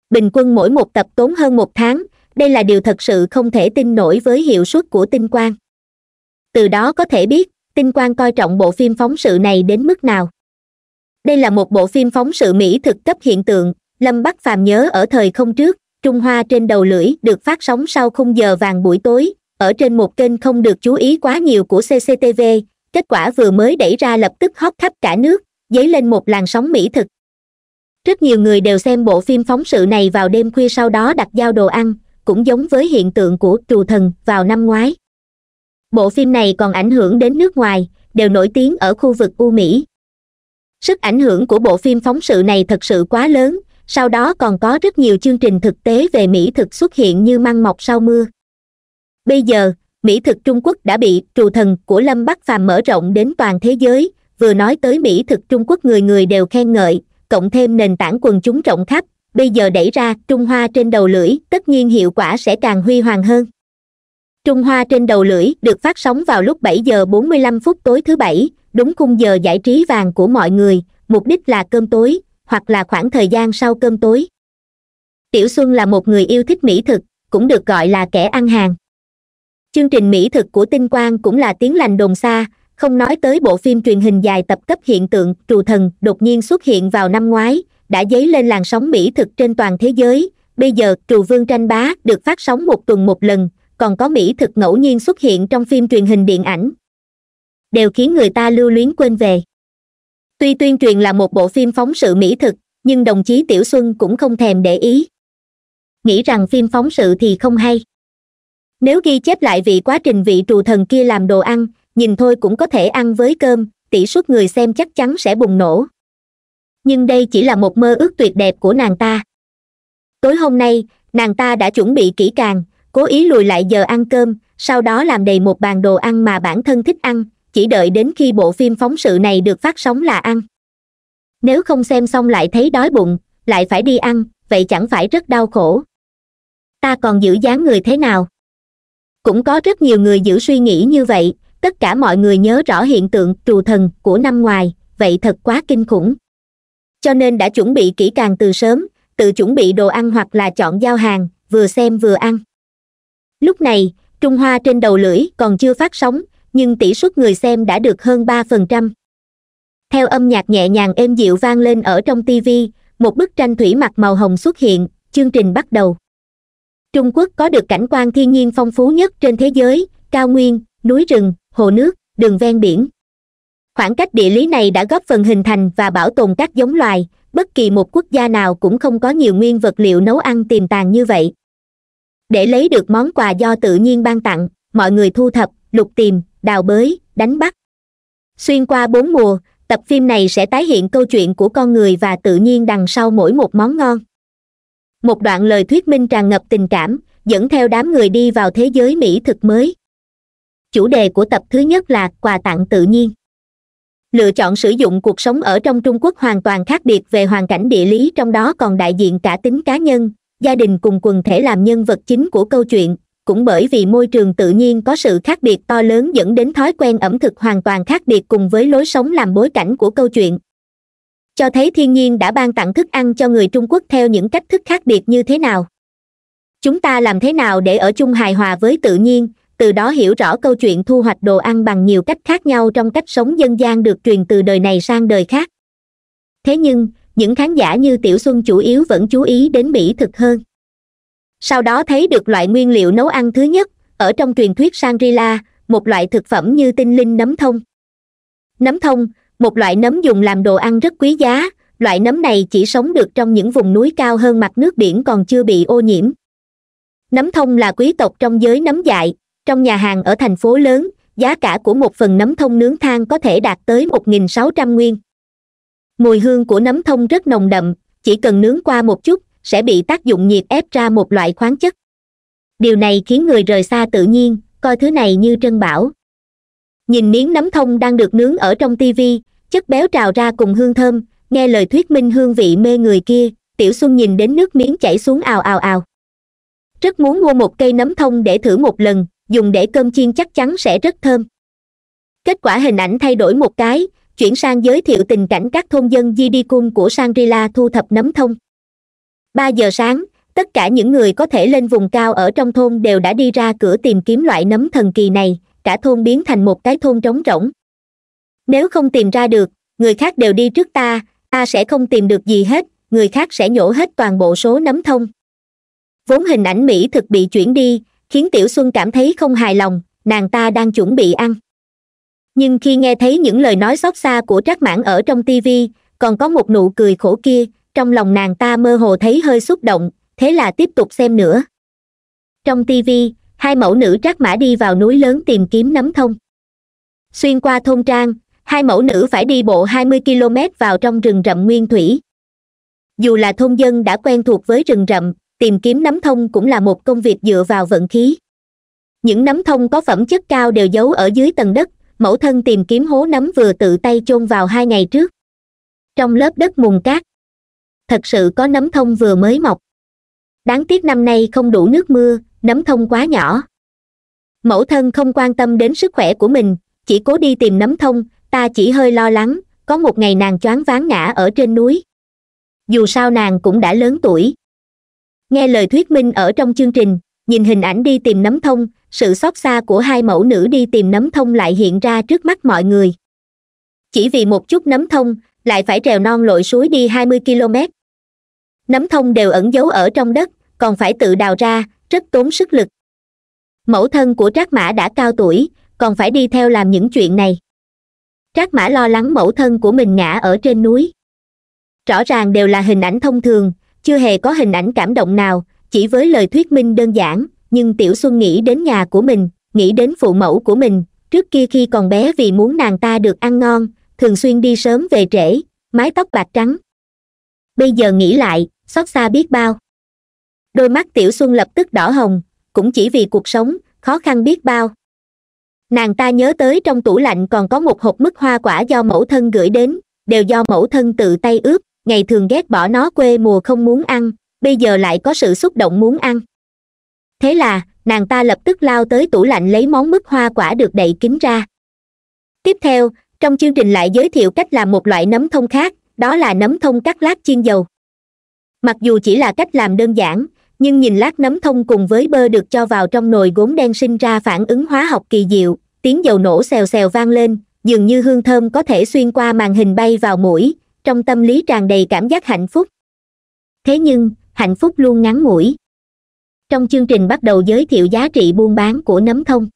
bình quân mỗi một tập tốn hơn một tháng đây là điều thật sự không thể tin nổi với hiệu suất của tinh quang từ đó có thể biết tinh quang coi trọng bộ phim phóng sự này đến mức nào đây là một bộ phim phóng sự mỹ thực cấp hiện tượng lâm bắc phàm nhớ ở thời không trước trung hoa trên đầu lưỡi được phát sóng sau khung giờ vàng buổi tối ở trên một kênh không được chú ý quá nhiều của cctv kết quả vừa mới đẩy ra lập tức hót khắp cả nước dấy lên một làn sóng mỹ thực rất nhiều người đều xem bộ phim phóng sự này vào đêm khuya sau đó đặt giao đồ ăn cũng giống với hiện tượng của trù thần vào năm ngoái bộ phim này còn ảnh hưởng đến nước ngoài đều nổi tiếng ở khu vực u mỹ sức ảnh hưởng của bộ phim phóng sự này thật sự quá lớn sau đó còn có rất nhiều chương trình thực tế về mỹ thực xuất hiện như măng mọc sau mưa bây giờ mỹ thực trung quốc đã bị trù thần của lâm bắc phàm mở rộng đến toàn thế giới vừa nói tới mỹ thực trung quốc người người đều khen ngợi cộng thêm nền tảng quần chúng rộng khắp bây giờ đẩy ra trung hoa trên đầu lưỡi tất nhiên hiệu quả sẽ càng huy hoàng hơn trung hoa trên đầu lưỡi được phát sóng vào lúc 7 giờ 45 phút tối thứ bảy đúng khung giờ giải trí vàng của mọi người mục đích là cơm tối hoặc là khoảng thời gian sau cơm tối tiểu xuân là một người yêu thích mỹ thực cũng được gọi là kẻ ăn hàng chương trình mỹ thực của tinh quang cũng là tiếng lành đồn xa không nói tới bộ phim truyền hình dài tập cấp hiện tượng trù thần đột nhiên xuất hiện vào năm ngoái đã dấy lên làn sóng mỹ thực trên toàn thế giới bây giờ trù vương tranh bá được phát sóng một tuần một lần còn có mỹ thực ngẫu nhiên xuất hiện trong phim truyền hình điện ảnh đều khiến người ta lưu luyến quên về tuy tuyên truyền là một bộ phim phóng sự mỹ thực nhưng đồng chí tiểu xuân cũng không thèm để ý nghĩ rằng phim phóng sự thì không hay nếu ghi chép lại vị quá trình vị trù thần kia làm đồ ăn nhìn thôi cũng có thể ăn với cơm tỷ suất người xem chắc chắn sẽ bùng nổ nhưng đây chỉ là một mơ ước tuyệt đẹp của nàng ta tối hôm nay nàng ta đã chuẩn bị kỹ càng cố ý lùi lại giờ ăn cơm sau đó làm đầy một bàn đồ ăn mà bản thân thích ăn chỉ đợi đến khi bộ phim phóng sự này được phát sóng là ăn nếu không xem xong lại thấy đói bụng lại phải đi ăn vậy chẳng phải rất đau khổ ta còn giữ dáng người thế nào cũng có rất nhiều người giữ suy nghĩ như vậy tất cả mọi người nhớ rõ hiện tượng trù thần của năm ngoài vậy thật quá kinh khủng cho nên đã chuẩn bị kỹ càng từ sớm tự chuẩn bị đồ ăn hoặc là chọn giao hàng vừa xem vừa ăn lúc này trung hoa trên đầu lưỡi còn chưa phát sóng nhưng tỷ suất người xem đã được hơn ba phần trăm theo âm nhạc nhẹ nhàng êm dịu vang lên ở trong tv một bức tranh thủy mặc màu hồng xuất hiện chương trình bắt đầu trung quốc có được cảnh quan thiên nhiên phong phú nhất trên thế giới cao nguyên núi rừng hồ nước đường ven biển khoảng cách địa lý này đã góp phần hình thành và bảo tồn các giống loài bất kỳ một quốc gia nào cũng không có nhiều nguyên vật liệu nấu ăn tiềm tàng như vậy để lấy được món quà do tự nhiên ban tặng mọi người thu thập lục tìm đào bới đánh bắt xuyên qua bốn mùa tập phim này sẽ tái hiện câu chuyện của con người và tự nhiên đằng sau mỗi một món ngon một đoạn lời thuyết minh tràn ngập tình cảm dẫn theo đám người đi vào thế giới mỹ thực mới chủ đề của tập thứ nhất là quà tặng tự nhiên lựa chọn sử dụng cuộc sống ở trong trung quốc hoàn toàn khác biệt về hoàn cảnh địa lý trong đó còn đại diện cả tính cá nhân gia đình cùng quần thể làm nhân vật chính của câu chuyện cũng bởi vì môi trường tự nhiên có sự khác biệt to lớn dẫn đến thói quen ẩm thực hoàn toàn khác biệt cùng với lối sống làm bối cảnh của câu chuyện cho thấy thiên nhiên đã ban tặng thức ăn cho người trung quốc theo những cách thức khác biệt như thế nào chúng ta làm thế nào để ở chung hài hòa với tự nhiên từ đó hiểu rõ câu chuyện thu hoạch đồ ăn bằng nhiều cách khác nhau trong cách sống dân gian được truyền từ đời này sang đời khác thế nhưng những khán giả như tiểu xuân chủ yếu vẫn chú ý đến mỹ thực hơn sau đó thấy được loại nguyên liệu nấu ăn thứ nhất ở trong truyền thuyết shangri la một loại thực phẩm như tinh linh nấm thông nấm thông một loại nấm dùng làm đồ ăn rất quý giá loại nấm này chỉ sống được trong những vùng núi cao hơn mặt nước biển còn chưa bị ô nhiễm nấm thông là quý tộc trong giới nấm dại trong nhà hàng ở thành phố lớn giá cả của một phần nấm thông nướng than có thể đạt tới một nghìn sáu trăm nguyên mùi hương của nấm thông rất nồng đậm chỉ cần nướng qua một chút sẽ bị tác dụng nhiệt ép ra một loại khoáng chất điều này khiến người rời xa tự nhiên coi thứ này như trân bảo nhìn miếng nấm thông đang được nướng ở trong tivi chất béo trào ra cùng hương thơm nghe lời thuyết minh hương vị mê người kia tiểu xuân nhìn đến nước miếng chảy xuống ào ào ào rất muốn mua một cây nấm thông để thử một lần dùng để cơm chiên chắc chắn sẽ rất thơm kết quả hình ảnh thay đổi một cái chuyển sang giới thiệu tình cảnh các thôn dân di đi cung của shangri thu thập nấm thông ba giờ sáng tất cả những người có thể lên vùng cao ở trong thôn đều đã đi ra cửa tìm kiếm loại nấm thần kỳ này cả thôn biến thành một cái thôn trống rỗng nếu không tìm ra được người khác đều đi trước ta ta sẽ không tìm được gì hết người khác sẽ nhổ hết toàn bộ số nấm thông vốn hình ảnh mỹ thực bị chuyển đi khiến tiểu xuân cảm thấy không hài lòng nàng ta đang chuẩn bị ăn nhưng khi nghe thấy những lời nói xót xa của trác mãn ở trong tv còn có một nụ cười khổ kia trong lòng nàng ta mơ hồ thấy hơi xúc động thế là tiếp tục xem nữa trong tv hai mẫu nữ trác mã đi vào núi lớn tìm kiếm nấm thông xuyên qua thôn trang hai mẫu nữ phải đi bộ 20 km vào trong rừng rậm nguyên thủy dù là thôn dân đã quen thuộc với rừng rậm tìm kiếm nấm thông cũng là một công việc dựa vào vận khí những nấm thông có phẩm chất cao đều giấu ở dưới tầng đất mẫu thân tìm kiếm hố nấm vừa tự tay chôn vào hai ngày trước trong lớp đất mùng cát thật sự có nấm thông vừa mới mọc đáng tiếc năm nay không đủ nước mưa nấm thông quá nhỏ mẫu thân không quan tâm đến sức khỏe của mình chỉ cố đi tìm nấm thông ta chỉ hơi lo lắng có một ngày nàng choáng váng ngã ở trên núi dù sao nàng cũng đã lớn tuổi nghe lời thuyết minh ở trong chương trình nhìn hình ảnh đi tìm nấm thông sự xót xa của hai mẫu nữ đi tìm nấm thông lại hiện ra trước mắt mọi người chỉ vì một chút nấm thông lại phải trèo non lội suối đi hai mươi km nấm thông đều ẩn giấu ở trong đất còn phải tự đào ra rất tốn sức lực mẫu thân của trác mã đã cao tuổi còn phải đi theo làm những chuyện này trác mã lo lắng mẫu thân của mình ngã ở trên núi rõ ràng đều là hình ảnh thông thường chưa hề có hình ảnh cảm động nào chỉ với lời thuyết minh đơn giản nhưng tiểu xuân nghĩ đến nhà của mình nghĩ đến phụ mẫu của mình trước kia khi còn bé vì muốn nàng ta được ăn ngon thường xuyên đi sớm về trễ mái tóc bạc trắng bây giờ nghĩ lại xót xa biết bao đôi mắt tiểu xuân lập tức đỏ hồng cũng chỉ vì cuộc sống khó khăn biết bao nàng ta nhớ tới trong tủ lạnh còn có một hộp mứt hoa quả do mẫu thân gửi đến đều do mẫu thân tự tay ướp ngày thường ghét bỏ nó quê mùa không muốn ăn bây giờ lại có sự xúc động muốn ăn thế là nàng ta lập tức lao tới tủ lạnh lấy món mứt hoa quả được đậy kín ra tiếp theo trong chương trình lại giới thiệu cách làm một loại nấm thông khác đó là nấm thông cắt lát chiên dầu mặc dù chỉ là cách làm đơn giản nhưng nhìn lát nấm thông cùng với bơ được cho vào trong nồi gốm đen sinh ra phản ứng hóa học kỳ diệu tiếng dầu nổ xèo xèo vang lên dường như hương thơm có thể xuyên qua màn hình bay vào mũi trong tâm lý tràn đầy cảm giác hạnh phúc thế nhưng hạnh phúc luôn ngắn ngủi trong chương trình bắt đầu giới thiệu giá trị buôn bán của nấm thông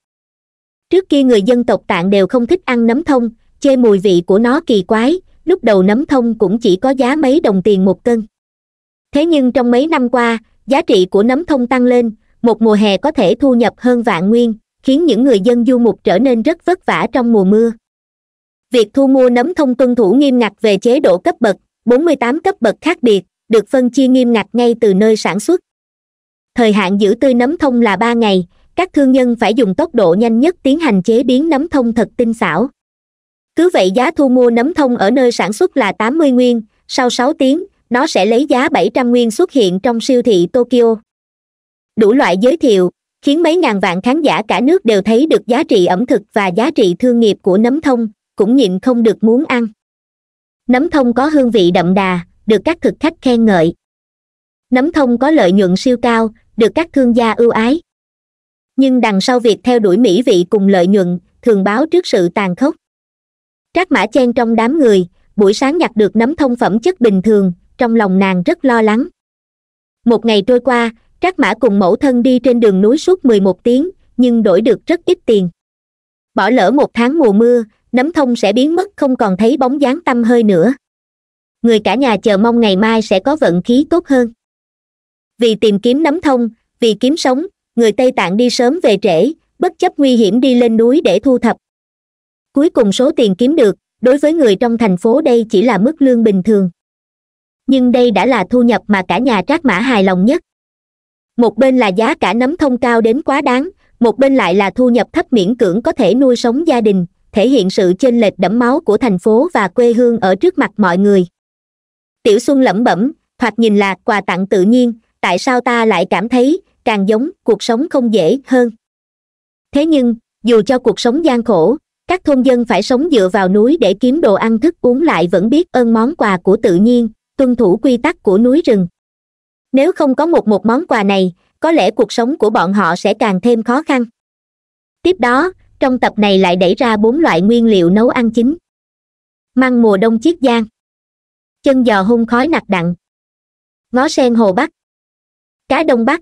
trước kia người dân tộc tạng đều không thích ăn nấm thông chê mùi vị của nó kỳ quái lúc đầu nấm thông cũng chỉ có giá mấy đồng tiền một cân thế nhưng trong mấy năm qua giá trị của nấm thông tăng lên một mùa hè có thể thu nhập hơn vạn nguyên khiến những người dân du mục trở nên rất vất vả trong mùa mưa việc thu mua nấm thông tuân thủ nghiêm ngặt về chế độ cấp bậc 48 cấp bậc khác biệt được phân chia nghiêm ngặt ngay từ nơi sản xuất thời hạn giữ tươi nấm thông là ba ngày các thương nhân phải dùng tốc độ nhanh nhất tiến hành chế biến nấm thông thật tinh xảo cứ vậy giá thu mua nấm thông ở nơi sản xuất là 80 nguyên sau 6 tiếng nó sẽ lấy giá 700 nguyên xuất hiện trong siêu thị tokyo đủ loại giới thiệu khiến mấy ngàn vạn khán giả cả nước đều thấy được giá trị ẩm thực và giá trị thương nghiệp của nấm thông cũng nhịn không được muốn ăn nấm thông có hương vị đậm đà được các thực khách khen ngợi nấm thông có lợi nhuận siêu cao được các thương gia ưu ái nhưng đằng sau việc theo đuổi mỹ vị cùng lợi nhuận thường báo trước sự tàn khốc trác mã chen trong đám người buổi sáng nhặt được nấm thông phẩm chất bình thường trong lòng nàng rất lo lắng một ngày trôi qua trác mã cùng mẫu thân đi trên đường núi suốt mười một tiếng nhưng đổi được rất ít tiền bỏ lỡ một tháng mùa mưa nấm thông sẽ biến mất không còn thấy bóng dáng tâm hơi nữa người cả nhà chờ mong ngày mai sẽ có vận khí tốt hơn vì tìm kiếm nấm thông vì kiếm sống người tây tạng đi sớm về trễ bất chấp nguy hiểm đi lên núi để thu thập cuối cùng số tiền kiếm được đối với người trong thành phố đây chỉ là mức lương bình thường nhưng đây đã là thu nhập mà cả nhà trác mã hài lòng nhất một bên là giá cả nấm thông cao đến quá đáng một bên lại là thu nhập thấp miễn cưỡng có thể nuôi sống gia đình thể hiện sự chênh lệch đẫm máu của thành phố và quê hương ở trước mặt mọi người tiểu xuân lẩm bẩm thoạt nhìn là quà tặng tự nhiên tại sao ta lại cảm thấy càng giống cuộc sống không dễ hơn thế nhưng dù cho cuộc sống gian khổ các thôn dân phải sống dựa vào núi để kiếm đồ ăn thức uống lại vẫn biết ơn món quà của tự nhiên tuân thủ quy tắc của núi rừng nếu không có một một món quà này có lẽ cuộc sống của bọn họ sẽ càng thêm khó khăn tiếp đó trong tập này lại đẩy ra bốn loại nguyên liệu nấu ăn chính măng mùa đông chiết giang chân giò hung khói nặc đặng ngó sen hồ bắc cá đông bắc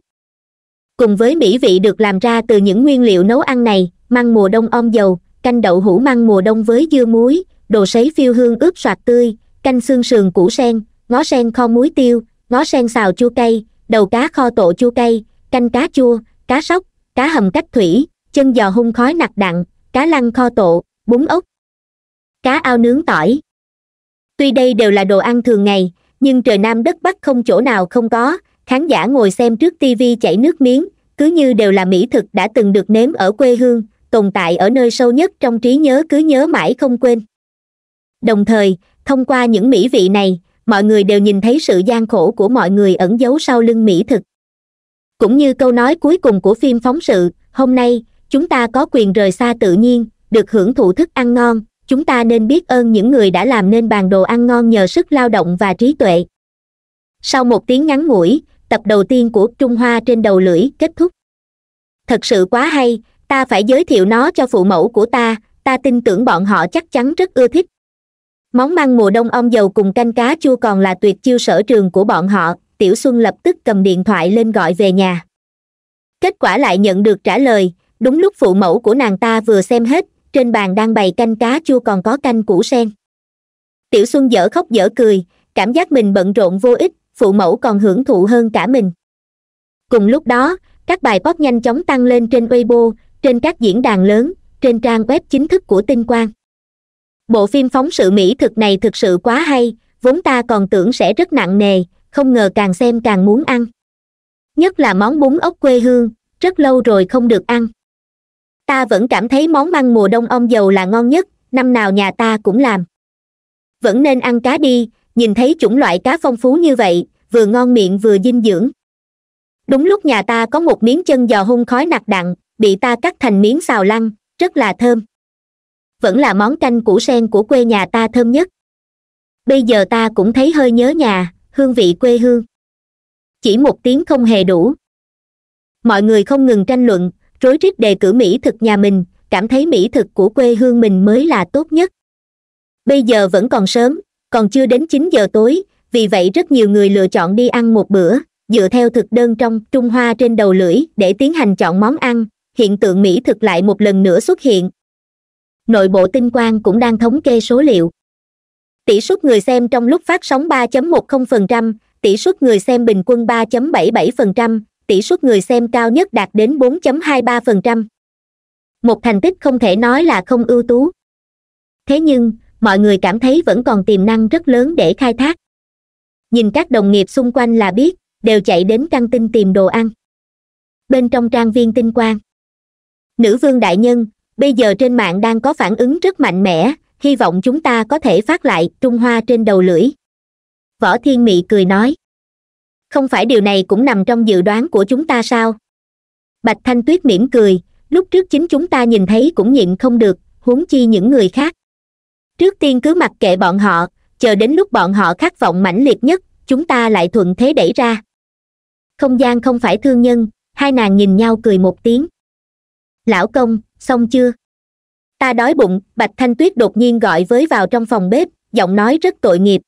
cùng với mỹ vị được làm ra từ những nguyên liệu nấu ăn này măng mùa đông om dầu canh đậu hũ măng mùa đông với dưa muối đồ sấy phiêu hương ướp soạt tươi canh xương sườn củ sen ngó sen kho muối tiêu ngó sen xào chua cây, đầu cá kho tổ chua cây, canh cá chua cá sóc cá hầm cách thủy chân giò hung khói nặc đặng cá lăng kho tổ bún ốc cá ao nướng tỏi tuy đây đều là đồ ăn thường ngày nhưng trời nam đất bắc không chỗ nào không có khán giả ngồi xem trước TV chảy nước miếng cứ như đều là mỹ thực đã từng được nếm ở quê hương tồn tại ở nơi sâu nhất trong trí nhớ cứ nhớ mãi không quên đồng thời thông qua những mỹ vị này mọi người đều nhìn thấy sự gian khổ của mọi người ẩn giấu sau lưng mỹ thực cũng như câu nói cuối cùng của phim phóng sự hôm nay chúng ta có quyền rời xa tự nhiên được hưởng thụ thức ăn ngon chúng ta nên biết ơn những người đã làm nên bàn đồ ăn ngon nhờ sức lao động và trí tuệ sau một tiếng ngắn ngủi tập đầu tiên của trung hoa trên đầu lưỡi kết thúc thật sự quá hay ta phải giới thiệu nó cho phụ mẫu của ta ta tin tưởng bọn họ chắc chắn rất ưa thích món măng mùa đông ong dầu cùng canh cá chua còn là tuyệt chiêu sở trường của bọn họ tiểu xuân lập tức cầm điện thoại lên gọi về nhà kết quả lại nhận được trả lời đúng lúc phụ mẫu của nàng ta vừa xem hết trên bàn đang bày canh cá chua còn có canh củ sen tiểu xuân dở khóc dở cười cảm giác mình bận rộn vô ích phụ mẫu còn hưởng thụ hơn cả mình cùng lúc đó các bài post nhanh chóng tăng lên trên weibo trên các diễn đàn lớn trên trang web chính thức của tinh quang bộ phim phóng sự mỹ thực này thực sự quá hay vốn ta còn tưởng sẽ rất nặng nề không ngờ càng xem càng muốn ăn nhất là món bún ốc quê hương rất lâu rồi không được ăn ta vẫn cảm thấy món măng mùa đông ong dầu là ngon nhất năm nào nhà ta cũng làm vẫn nên ăn cá đi nhìn thấy chủng loại cá phong phú như vậy vừa ngon miệng vừa dinh dưỡng đúng lúc nhà ta có một miếng chân giò hung khói nạc đặng bị ta cắt thành miếng xào lăn rất là thơm vẫn là món canh củ sen của quê nhà ta thơm nhất bây giờ ta cũng thấy hơi nhớ nhà hương vị quê hương chỉ một tiếng không hề đủ mọi người không ngừng tranh luận rối rít đề cử mỹ thực nhà mình cảm thấy mỹ thực của quê hương mình mới là tốt nhất bây giờ vẫn còn sớm còn chưa đến chín giờ tối vì vậy rất nhiều người lựa chọn đi ăn một bữa dựa theo thực đơn trong trung hoa trên đầu lưỡi để tiến hành chọn món ăn hiện tượng mỹ thực lại một lần nữa xuất hiện nội bộ tinh quang cũng đang thống kê số liệu tỷ suất người xem trong lúc phát sóng 3.10%, tỷ suất người xem bình quân 3.77%, tỷ suất người xem cao nhất đạt đến 4.23%. Một thành tích không thể nói là không ưu tú. Thế nhưng, mọi người cảm thấy vẫn còn tiềm năng rất lớn để khai thác. Nhìn các đồng nghiệp xung quanh là biết, đều chạy đến căng tin tìm đồ ăn. Bên trong trang viên tinh quang, nữ vương đại nhân, bây giờ trên mạng đang có phản ứng rất mạnh mẽ hy vọng chúng ta có thể phát lại trung hoa trên đầu lưỡi võ thiên mị cười nói không phải điều này cũng nằm trong dự đoán của chúng ta sao bạch thanh tuyết mỉm cười lúc trước chính chúng ta nhìn thấy cũng nhịn không được huống chi những người khác trước tiên cứ mặc kệ bọn họ chờ đến lúc bọn họ khát vọng mãnh liệt nhất chúng ta lại thuận thế đẩy ra không gian không phải thương nhân hai nàng nhìn nhau cười một tiếng lão công xong chưa ta đói bụng bạch thanh tuyết đột nhiên gọi với vào trong phòng bếp giọng nói rất tội nghiệp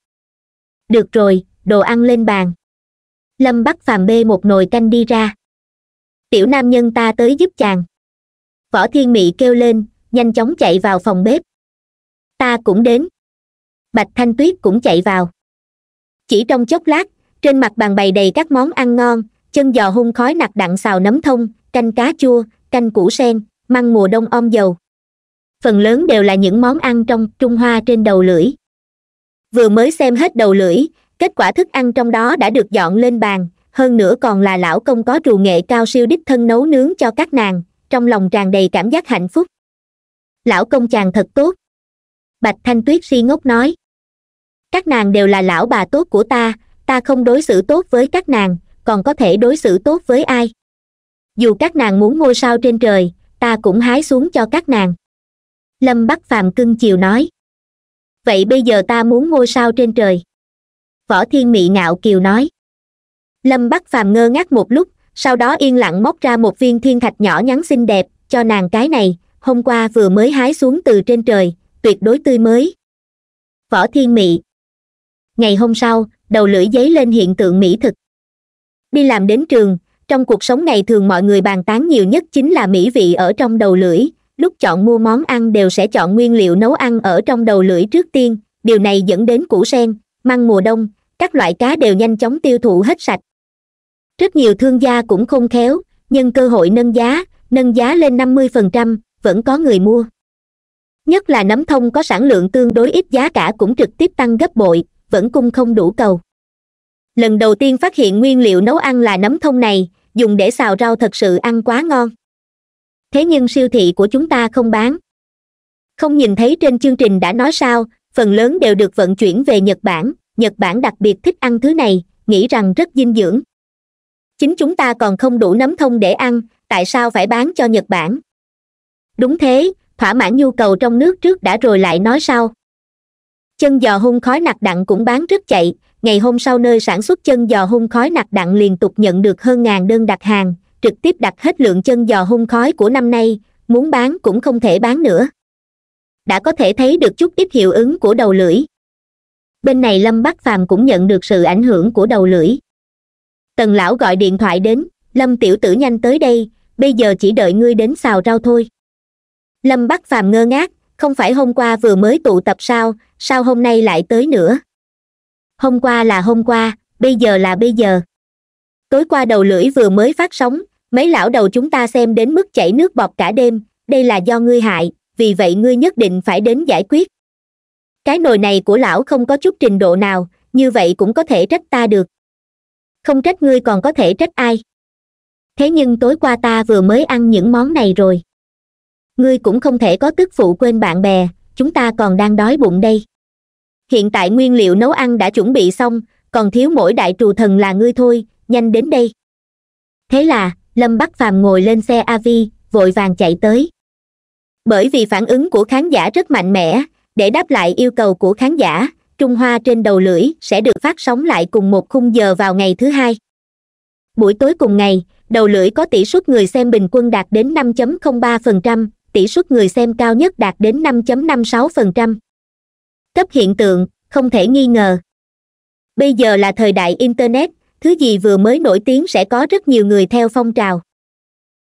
được rồi đồ ăn lên bàn lâm bắt phàm bê một nồi canh đi ra tiểu nam nhân ta tới giúp chàng võ thiên mỹ kêu lên nhanh chóng chạy vào phòng bếp ta cũng đến bạch thanh tuyết cũng chạy vào chỉ trong chốc lát trên mặt bàn bày đầy các món ăn ngon chân giò hung khói nặc đặng xào nấm thông canh cá chua canh củ sen măng mùa đông om dầu phần lớn đều là những món ăn trong trung hoa trên đầu lưỡi vừa mới xem hết đầu lưỡi kết quả thức ăn trong đó đã được dọn lên bàn hơn nữa còn là lão công có trù nghệ cao siêu đích thân nấu nướng cho các nàng trong lòng tràn đầy cảm giác hạnh phúc lão công chàng thật tốt bạch thanh tuyết si ngốc nói các nàng đều là lão bà tốt của ta ta không đối xử tốt với các nàng còn có thể đối xử tốt với ai dù các nàng muốn ngôi sao trên trời ta cũng hái xuống cho các nàng lâm bắc phàm cưng chiều nói vậy bây giờ ta muốn ngôi sao trên trời võ thiên mị ngạo kiều nói lâm bắc phàm ngơ ngác một lúc sau đó yên lặng móc ra một viên thiên thạch nhỏ nhắn xinh đẹp cho nàng cái này hôm qua vừa mới hái xuống từ trên trời tuyệt đối tươi mới võ thiên mị ngày hôm sau đầu lưỡi giấy lên hiện tượng mỹ thực đi làm đến trường trong cuộc sống này thường mọi người bàn tán nhiều nhất chính là mỹ vị ở trong đầu lưỡi lúc chọn mua món ăn đều sẽ chọn nguyên liệu nấu ăn ở trong đầu lưỡi trước tiên điều này dẫn đến củ sen măng mùa đông các loại cá đều nhanh chóng tiêu thụ hết sạch rất nhiều thương gia cũng không khéo nhưng cơ hội nâng giá nâng giá lên 50%, vẫn có người mua nhất là nấm thông có sản lượng tương đối ít giá cả cũng trực tiếp tăng gấp bội vẫn cung không đủ cầu lần đầu tiên phát hiện nguyên liệu nấu ăn là nấm thông này dùng để xào rau thật sự ăn quá ngon thế nhưng siêu thị của chúng ta không bán không nhìn thấy trên chương trình đã nói sao phần lớn đều được vận chuyển về nhật bản nhật bản đặc biệt thích ăn thứ này nghĩ rằng rất dinh dưỡng chính chúng ta còn không đủ nấm thông để ăn tại sao phải bán cho nhật bản đúng thế thỏa mãn nhu cầu trong nước trước đã rồi lại nói sao chân giò hung khói nặc đặng cũng bán rất chạy ngày hôm sau nơi sản xuất chân giò hung khói nặc đặng liên tục nhận được hơn ngàn đơn đặt hàng trực tiếp đặt hết lượng chân giò hung khói của năm nay muốn bán cũng không thể bán nữa đã có thể thấy được chút ít hiệu ứng của đầu lưỡi bên này lâm bắc phàm cũng nhận được sự ảnh hưởng của đầu lưỡi tần lão gọi điện thoại đến lâm tiểu tử nhanh tới đây bây giờ chỉ đợi ngươi đến xào rau thôi lâm bắc phàm ngơ ngác không phải hôm qua vừa mới tụ tập sao sao hôm nay lại tới nữa hôm qua là hôm qua bây giờ là bây giờ tối qua đầu lưỡi vừa mới phát sóng mấy lão đầu chúng ta xem đến mức chảy nước bọt cả đêm đây là do ngươi hại vì vậy ngươi nhất định phải đến giải quyết cái nồi này của lão không có chút trình độ nào như vậy cũng có thể trách ta được không trách ngươi còn có thể trách ai thế nhưng tối qua ta vừa mới ăn những món này rồi ngươi cũng không thể có tức phụ quên bạn bè chúng ta còn đang đói bụng đây hiện tại nguyên liệu nấu ăn đã chuẩn bị xong còn thiếu mỗi đại trù thần là ngươi thôi nhanh đến đây thế là lâm bắc phàm ngồi lên xe av vội vàng chạy tới bởi vì phản ứng của khán giả rất mạnh mẽ để đáp lại yêu cầu của khán giả trung hoa trên đầu lưỡi sẽ được phát sóng lại cùng một khung giờ vào ngày thứ hai buổi tối cùng ngày đầu lưỡi có tỷ suất người xem bình quân đạt đến 5.03%, tỷ suất người xem cao nhất đạt đến 5.56% cấp hiện tượng không thể nghi ngờ bây giờ là thời đại internet thứ gì vừa mới nổi tiếng sẽ có rất nhiều người theo phong trào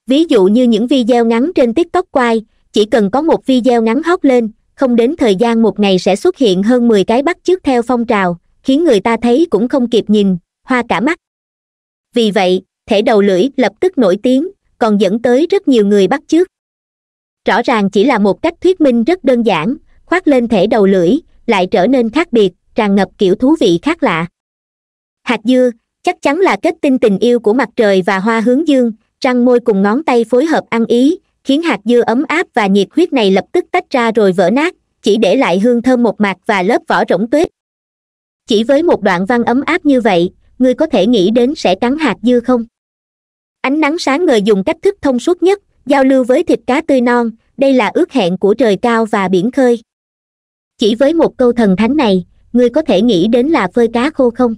ví dụ như những video ngắn trên tiktok quay chỉ cần có một video ngắn hót lên không đến thời gian một ngày sẽ xuất hiện hơn mười cái bắt chước theo phong trào khiến người ta thấy cũng không kịp nhìn hoa cả mắt vì vậy thể đầu lưỡi lập tức nổi tiếng còn dẫn tới rất nhiều người bắt chước rõ ràng chỉ là một cách thuyết minh rất đơn giản khoác lên thể đầu lưỡi lại trở nên khác biệt tràn ngập kiểu thú vị khác lạ hạt dưa chắc chắn là kết tinh tình yêu của mặt trời và hoa hướng dương răng môi cùng ngón tay phối hợp ăn ý khiến hạt dưa ấm áp và nhiệt huyết này lập tức tách ra rồi vỡ nát chỉ để lại hương thơm một mạc và lớp vỏ rỗng tuyết chỉ với một đoạn văn ấm áp như vậy ngươi có thể nghĩ đến sẽ cắn hạt dưa không ánh nắng sáng ngời dùng cách thức thông suốt nhất giao lưu với thịt cá tươi non đây là ước hẹn của trời cao và biển khơi chỉ với một câu thần thánh này ngươi có thể nghĩ đến là phơi cá khô không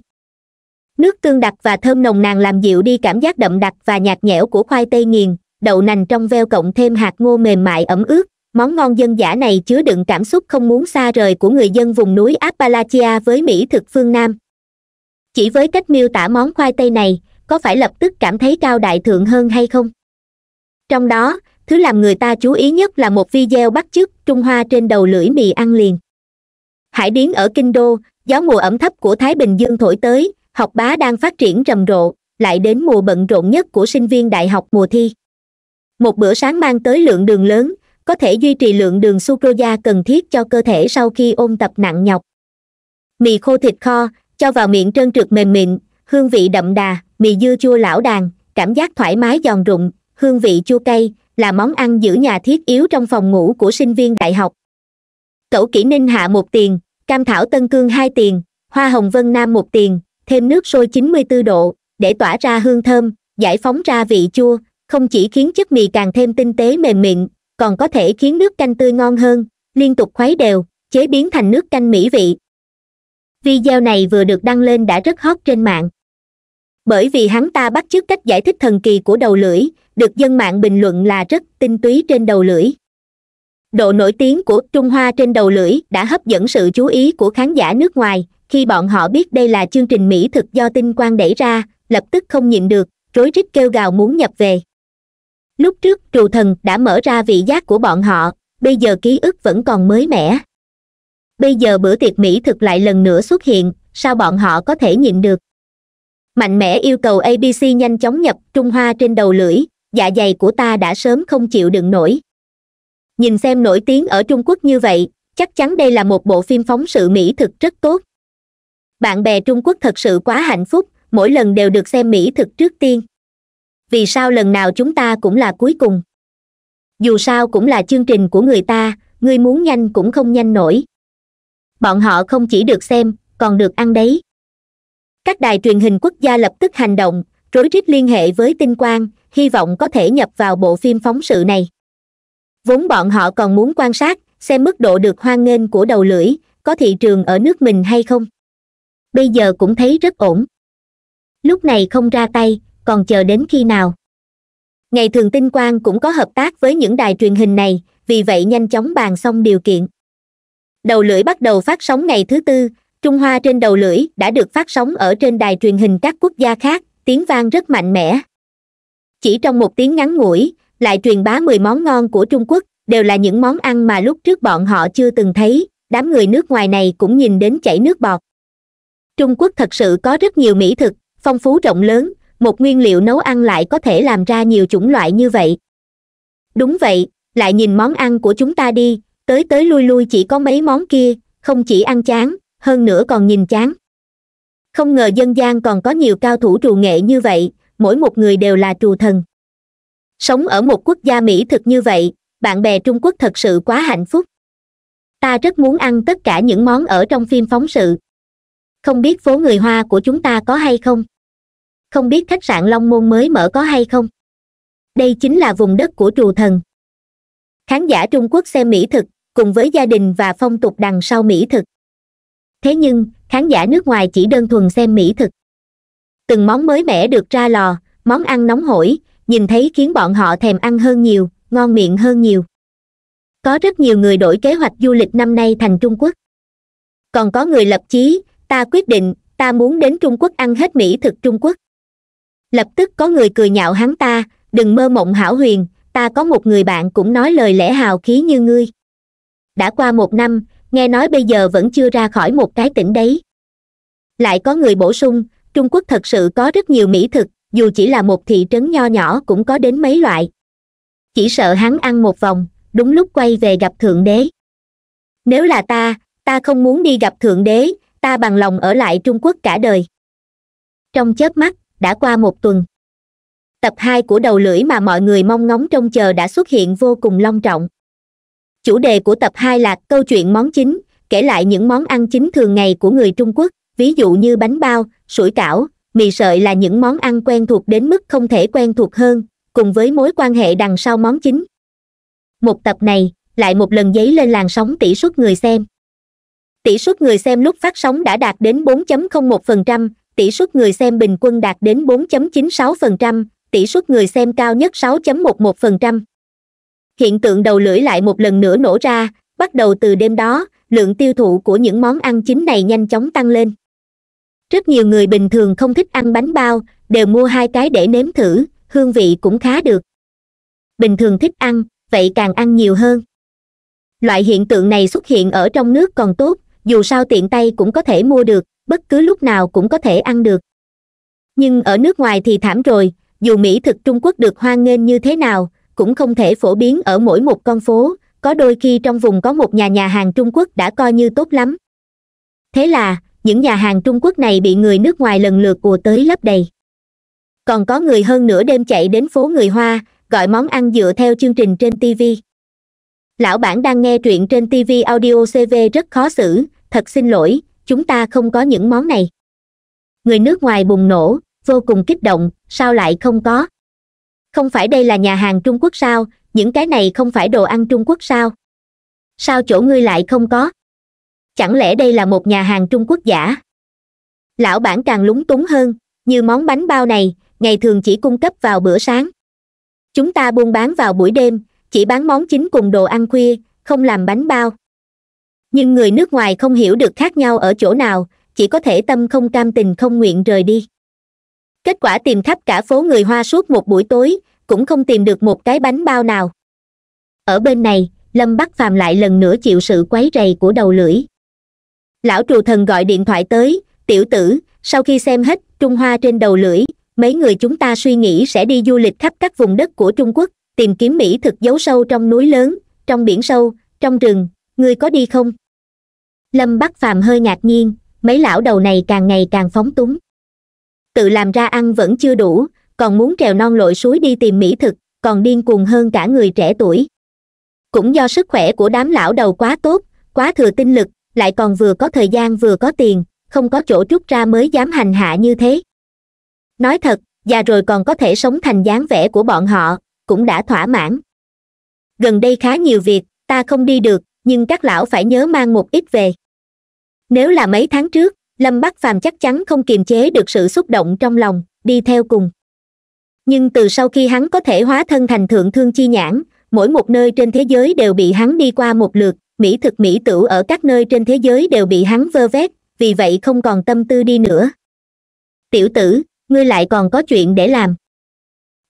nước tương đặc và thơm nồng nàn làm dịu đi cảm giác đậm đặc và nhạt nhẽo của khoai tây nghiền đậu nành trong veo cộng thêm hạt ngô mềm mại ẩm ướt món ngon dân giả này chứa đựng cảm xúc không muốn xa rời của người dân vùng núi appalachia với mỹ thực phương nam chỉ với cách miêu tả món khoai tây này có phải lập tức cảm thấy cao đại thượng hơn hay không trong đó thứ làm người ta chú ý nhất là một video bắt chước trung hoa trên đầu lưỡi mì ăn liền hải điến ở kinh đô gió mùa ẩm thấp của thái bình dương thổi tới học bá đang phát triển rầm rộ lại đến mùa bận rộn nhất của sinh viên đại học mùa thi một bữa sáng mang tới lượng đường lớn có thể duy trì lượng đường sucrosa cần thiết cho cơ thể sau khi ôn tập nặng nhọc mì khô thịt kho cho vào miệng trơn trượt mềm mịn hương vị đậm đà mì dưa chua lão đàn cảm giác thoải mái giòn rụng hương vị chua cay là món ăn giữ nhà thiết yếu trong phòng ngủ của sinh viên đại học cẩu kỹ ninh hạ một tiền cam thảo tân cương hai tiền hoa hồng vân nam một tiền thêm nước sôi chín mươi bốn độ để tỏa ra hương thơm giải phóng ra vị chua không chỉ khiến chất mì càng thêm tinh tế mềm mịn còn có thể khiến nước canh tươi ngon hơn liên tục khuấy đều chế biến thành nước canh mỹ vị video này vừa được đăng lên đã rất hot trên mạng bởi vì hắn ta bắt chước cách giải thích thần kỳ của đầu lưỡi được dân mạng bình luận là rất tinh túy trên đầu lưỡi độ nổi tiếng của trung hoa trên đầu lưỡi đã hấp dẫn sự chú ý của khán giả nước ngoài khi bọn họ biết đây là chương trình mỹ thực do tinh quang đẩy ra lập tức không nhịn được rối rít kêu gào muốn nhập về lúc trước trù thần đã mở ra vị giác của bọn họ bây giờ ký ức vẫn còn mới mẻ bây giờ bữa tiệc mỹ thực lại lần nữa xuất hiện sao bọn họ có thể nhịn được mạnh mẽ yêu cầu abc nhanh chóng nhập trung hoa trên đầu lưỡi dạ dày của ta đã sớm không chịu đựng nổi nhìn xem nổi tiếng ở trung quốc như vậy chắc chắn đây là một bộ phim phóng sự mỹ thực rất tốt bạn bè trung quốc thật sự quá hạnh phúc mỗi lần đều được xem mỹ thực trước tiên vì sao lần nào chúng ta cũng là cuối cùng dù sao cũng là chương trình của người ta người muốn nhanh cũng không nhanh nổi bọn họ không chỉ được xem còn được ăn đấy các đài truyền hình quốc gia lập tức hành động rối rít liên hệ với tinh quang hy vọng có thể nhập vào bộ phim phóng sự này vốn bọn họ còn muốn quan sát xem mức độ được hoan nghênh của đầu lưỡi có thị trường ở nước mình hay không bây giờ cũng thấy rất ổn lúc này không ra tay còn chờ đến khi nào ngày thường tinh quang cũng có hợp tác với những đài truyền hình này vì vậy nhanh chóng bàn xong điều kiện đầu lưỡi bắt đầu phát sóng ngày thứ tư trung hoa trên đầu lưỡi đã được phát sóng ở trên đài truyền hình các quốc gia khác tiếng vang rất mạnh mẽ chỉ trong một tiếng ngắn ngủi lại truyền bá mười món ngon của trung quốc đều là những món ăn mà lúc trước bọn họ chưa từng thấy đám người nước ngoài này cũng nhìn đến chảy nước bọt trung quốc thật sự có rất nhiều mỹ thực phong phú rộng lớn một nguyên liệu nấu ăn lại có thể làm ra nhiều chủng loại như vậy đúng vậy lại nhìn món ăn của chúng ta đi tới tới lui lui chỉ có mấy món kia không chỉ ăn chán hơn nữa còn nhìn chán không ngờ dân gian còn có nhiều cao thủ trù nghệ như vậy mỗi một người đều là trù thần sống ở một quốc gia mỹ thực như vậy bạn bè trung quốc thật sự quá hạnh phúc ta rất muốn ăn tất cả những món ở trong phim phóng sự không biết phố người hoa của chúng ta có hay không không biết khách sạn long môn mới mở có hay không đây chính là vùng đất của trù thần khán giả trung quốc xem mỹ thực cùng với gia đình và phong tục đằng sau mỹ thực thế nhưng khán giả nước ngoài chỉ đơn thuần xem mỹ thực từng món mới mẻ được ra lò món ăn nóng hổi nhìn thấy khiến bọn họ thèm ăn hơn nhiều ngon miệng hơn nhiều có rất nhiều người đổi kế hoạch du lịch năm nay thành trung quốc còn có người lập chí ta quyết định ta muốn đến trung quốc ăn hết mỹ thực trung quốc lập tức có người cười nhạo hắn ta đừng mơ mộng hảo huyền ta có một người bạn cũng nói lời lẽ hào khí như ngươi đã qua một năm nghe nói bây giờ vẫn chưa ra khỏi một cái tỉnh đấy lại có người bổ sung trung quốc thật sự có rất nhiều mỹ thực dù chỉ là một thị trấn nho nhỏ cũng có đến mấy loại chỉ sợ hắn ăn một vòng đúng lúc quay về gặp thượng đế nếu là ta ta không muốn đi gặp thượng đế ta bằng lòng ở lại trung quốc cả đời trong chớp mắt đã qua một tuần tập hai của đầu lưỡi mà mọi người mong ngóng trông chờ đã xuất hiện vô cùng long trọng chủ đề của tập hai là câu chuyện món chính kể lại những món ăn chính thường ngày của người trung quốc ví dụ như bánh bao sủi cảo mì sợi là những món ăn quen thuộc đến mức không thể quen thuộc hơn cùng với mối quan hệ đằng sau món chính một tập này lại một lần giấy lên làn sóng tỷ suất người xem tỷ suất người xem lúc phát sóng đã đạt đến 4.01%, tỷ suất người xem bình quân đạt đến 4.96%, tỷ suất người xem cao nhất 6.11%. Hiện tượng đầu lưỡi lại một lần nữa nổ ra, bắt đầu từ đêm đó, lượng tiêu thụ của những món ăn chính này nhanh chóng tăng lên rất nhiều người bình thường không thích ăn bánh bao đều mua hai cái để nếm thử hương vị cũng khá được bình thường thích ăn vậy càng ăn nhiều hơn loại hiện tượng này xuất hiện ở trong nước còn tốt dù sao tiện tay cũng có thể mua được bất cứ lúc nào cũng có thể ăn được nhưng ở nước ngoài thì thảm rồi dù mỹ thực trung quốc được hoan nghênh như thế nào cũng không thể phổ biến ở mỗi một con phố có đôi khi trong vùng có một nhà nhà hàng trung quốc đã coi như tốt lắm thế là những nhà hàng trung quốc này bị người nước ngoài lần lượt ùa tới lấp đầy còn có người hơn nửa đêm chạy đến phố người hoa gọi món ăn dựa theo chương trình trên tv lão bản đang nghe truyện trên tv audio cv rất khó xử thật xin lỗi chúng ta không có những món này người nước ngoài bùng nổ vô cùng kích động sao lại không có không phải đây là nhà hàng trung quốc sao những cái này không phải đồ ăn trung quốc sao sao chỗ ngươi lại không có chẳng lẽ đây là một nhà hàng trung quốc giả lão bản càng lúng túng hơn như món bánh bao này ngày thường chỉ cung cấp vào bữa sáng chúng ta buôn bán vào buổi đêm chỉ bán món chính cùng đồ ăn khuya không làm bánh bao nhưng người nước ngoài không hiểu được khác nhau ở chỗ nào chỉ có thể tâm không cam tình không nguyện rời đi kết quả tìm khắp cả phố người hoa suốt một buổi tối cũng không tìm được một cái bánh bao nào ở bên này lâm bắc phàm lại lần nữa chịu sự quấy rầy của đầu lưỡi lão trù thần gọi điện thoại tới tiểu tử sau khi xem hết trung hoa trên đầu lưỡi mấy người chúng ta suy nghĩ sẽ đi du lịch khắp các vùng đất của trung quốc tìm kiếm mỹ thực giấu sâu trong núi lớn trong biển sâu trong rừng ngươi có đi không lâm bắc phàm hơi ngạc nhiên mấy lão đầu này càng ngày càng phóng túng tự làm ra ăn vẫn chưa đủ còn muốn trèo non lội suối đi tìm mỹ thực còn điên cuồng hơn cả người trẻ tuổi cũng do sức khỏe của đám lão đầu quá tốt quá thừa tinh lực lại còn vừa có thời gian vừa có tiền không có chỗ trút ra mới dám hành hạ như thế nói thật già rồi còn có thể sống thành dáng vẻ của bọn họ cũng đã thỏa mãn gần đây khá nhiều việc ta không đi được nhưng các lão phải nhớ mang một ít về nếu là mấy tháng trước lâm bắc phàm chắc chắn không kiềm chế được sự xúc động trong lòng đi theo cùng nhưng từ sau khi hắn có thể hóa thân thành thượng thương chi nhãn mỗi một nơi trên thế giới đều bị hắn đi qua một lượt mỹ thực mỹ tửu ở các nơi trên thế giới đều bị hắn vơ vét vì vậy không còn tâm tư đi nữa tiểu tử ngươi lại còn có chuyện để làm